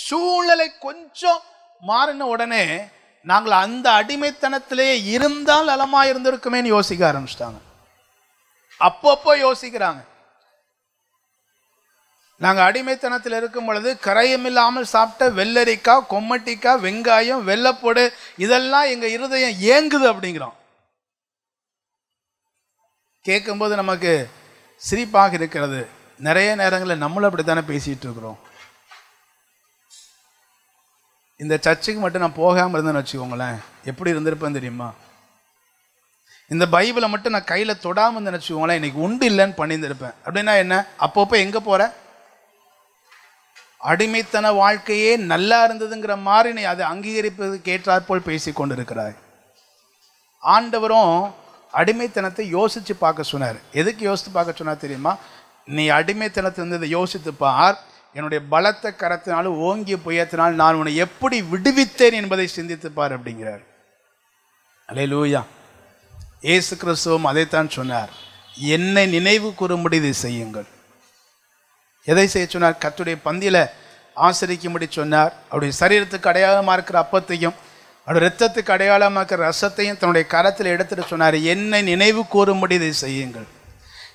சூழ்நிலை கொஞ்சம் மாறின உடனே நாங்கள் அந்த அடிமைத்தனத்திலேயே இருந்தால் நலமாக இருந்திருக்குமேன்னு யோசிக்க ஆரம்பிச்சிட்டாங்க அப்பப்போ யோசிக்கிறாங்க நாங்கள் அடிமைத்தனத்தில் இருக்கும் பொழுது கரையும் இல்லாமல் சாப்பிட்ட வெள்ளரிக்காய் கொம்மட்டிக்காய் வெங்காயம் வெள்ளப்போடு இதெல்லாம் எங்கள் இருதயம் ஏங்குது அப்படிங்கிறோம் கேட்கும்போது நமக்கு சிரிப்பாக இருக்கிறது நிறைய நேரங்களில் நம்மளும் அப்படித்தானே பேசிகிட்டு இருக்கிறோம் இந்த சர்ச்சுக்கு மட்டும் நான் போகாமல் இருந்தேன்னு வச்சுக்கோங்களேன் எப்படி இருந்திருப்பேன் தெரியுமா இந்த பைபிளை மட்டும் நான் கையில் தொடாமல் இருந்தேன்னு வச்சுக்கோங்களேன் இன்னைக்கு உண்டு இல்லைன்னு பண்ணியிருந்திருப்பேன் அப்படின்னா என்ன அப்பப்போ எங்கே போகிற அடிமைத்தன வாழ்க்கையே நல்லா இருந்ததுங்கிற மாதிரி நீ அதை அங்கீகரிப்பதுக்கு ஏற்றாற்போல் பேசி கொண்டிருக்கிறாய் ஆண்டவரும் அடிமைத்தனத்தை யோசித்து பார்க்க சொன்னார் எதுக்கு யோசித்து பார்க்க சொன்னார் தெரியுமா நீ அடிமைத்தனத்தை இருந்ததை யோசித்து பார் என்னுடைய பலத்த கரத்தினாலும் ஓங்கி புயத்தினால் நான் உன்னை எப்படி விடுவித்தேன் என்பதை சிந்தித்துப்பார் அப்படிங்கிறார் அலே லூயா ஏசு கிறிஸ்துவம் அதைத்தான் சொன்னார் என்னை நினைவு கூறும்படி இதை செய்யுங்கள் எதை செய்ய சொன்னார் கத்துடைய பந்தியில் ஆசிரிக்கும்படி சொன்னார் அவருடைய சரீரத்துக்கு அடையாளமாக இருக்கிற அப்பத்தையும் அவருடைய ரத்தத்துக்கு அடையாளமாக இருக்கிற ரசத்தையும் தன்னுடைய கரத்தில் எடுத்துகிட்டு சொன்னார் என்னை நினைவு கூறும்படி இதை செய்யுங்கள்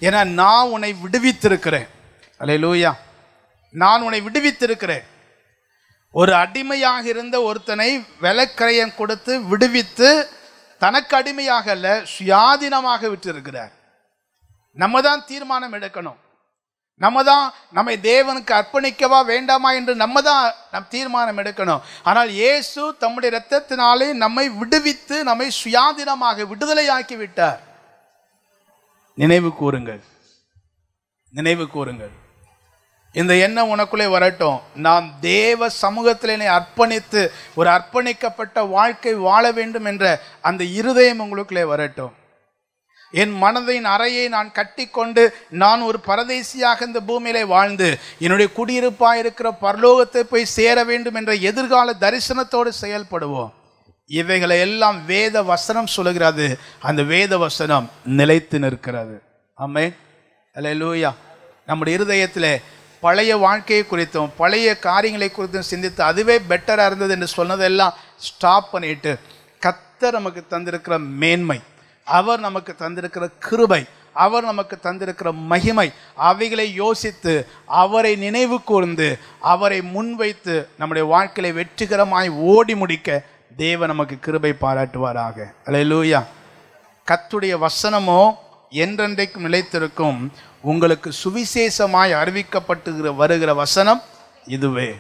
ஏன்னா நான் உன்னை விடுவித்திருக்கிறேன் அலே லூயா நான் உன்னை விடுவித்திருக்கிறேன் ஒரு அடிமையாக இருந்த ஒருத்தனை விலக்கிரயம் கொடுத்து விடுவித்து தனக்கு அடிமையாக அல்ல சுயாதீனமாக விட்டிருக்கிறார் நம்ம தான் தீர்மானம் எடுக்கணும் நம்ம தான் நம்மை தேவனுக்கு அர்ப்பணிக்கவா வேண்டாமா என்று நம்ம தான் நம் தீர்மானம் எடுக்கணும் ஆனால் இயேசு தம்முடைய இரத்தத்தினாலே நம்மை விடுவித்து நம்மை சுயாதீனமாக விடுதலையாக்கி விட்டார் நினைவு கூறுங்கள் நினைவு கூறுங்கள் இந்த எண்ணம் உனக்குள்ளே வரட்டும் நாம் தேவ சமூகத்தில் என்னை அர்ப்பணித்து ஒரு அர்ப்பணிக்கப்பட்ட வாழ்க்கை வாழ வேண்டும் என்ற அந்த இருதயம் உங்களுக்குள்ளே வரட்டும் என் மனதின் அறையை நான் கட்டிக்கொண்டு நான் ஒரு பரதேசியாக இந்த பூமியிலே வாழ்ந்து என்னுடைய குடியிருப்பாக இருக்கிற பரலோகத்தை போய் சேர வேண்டும் என்ற எதிர்கால தரிசனத்தோடு செயல்படுவோம் இவைகளை எல்லாம் வேத வசனம் சொல்கிறது அந்த வேத வசனம் நிலைத்து நிற்கிறது ஆமே அல்ல லூயா நம்முடைய இருதயத்தில் பழைய வாழ்க்கையை குறித்தும் பழைய காரியங்களை குறித்தும் சிந்தித்து அதுவே பெட்டராக இருந்தது என்று சொன்னதெல்லாம் ஸ்டாப் பண்ணிட்டு கத்த நமக்கு தந்திருக்கிற மேன்மை அவர் நமக்கு தந்திருக்கிற கிருபை அவர் நமக்கு தந்திருக்கிற மகிமை அவைகளை யோசித்து அவரை நினைவு கூர்ந்து அவரை முன்வைத்து நம்முடைய வாழ்க்கையை வெற்றிகரமாய் ஓடி முடிக்க தேவ நமக்கு கிருபை பாராட்டுவாராக அலையலூயா கத்துடைய வசனமோ என்றென்றைக்கும் நிலைத்திருக்கும் உங்களுக்கு சுவிசேஷமாய் அறிவிக்கப்பட்டு வருகிற வசனம் இதுவே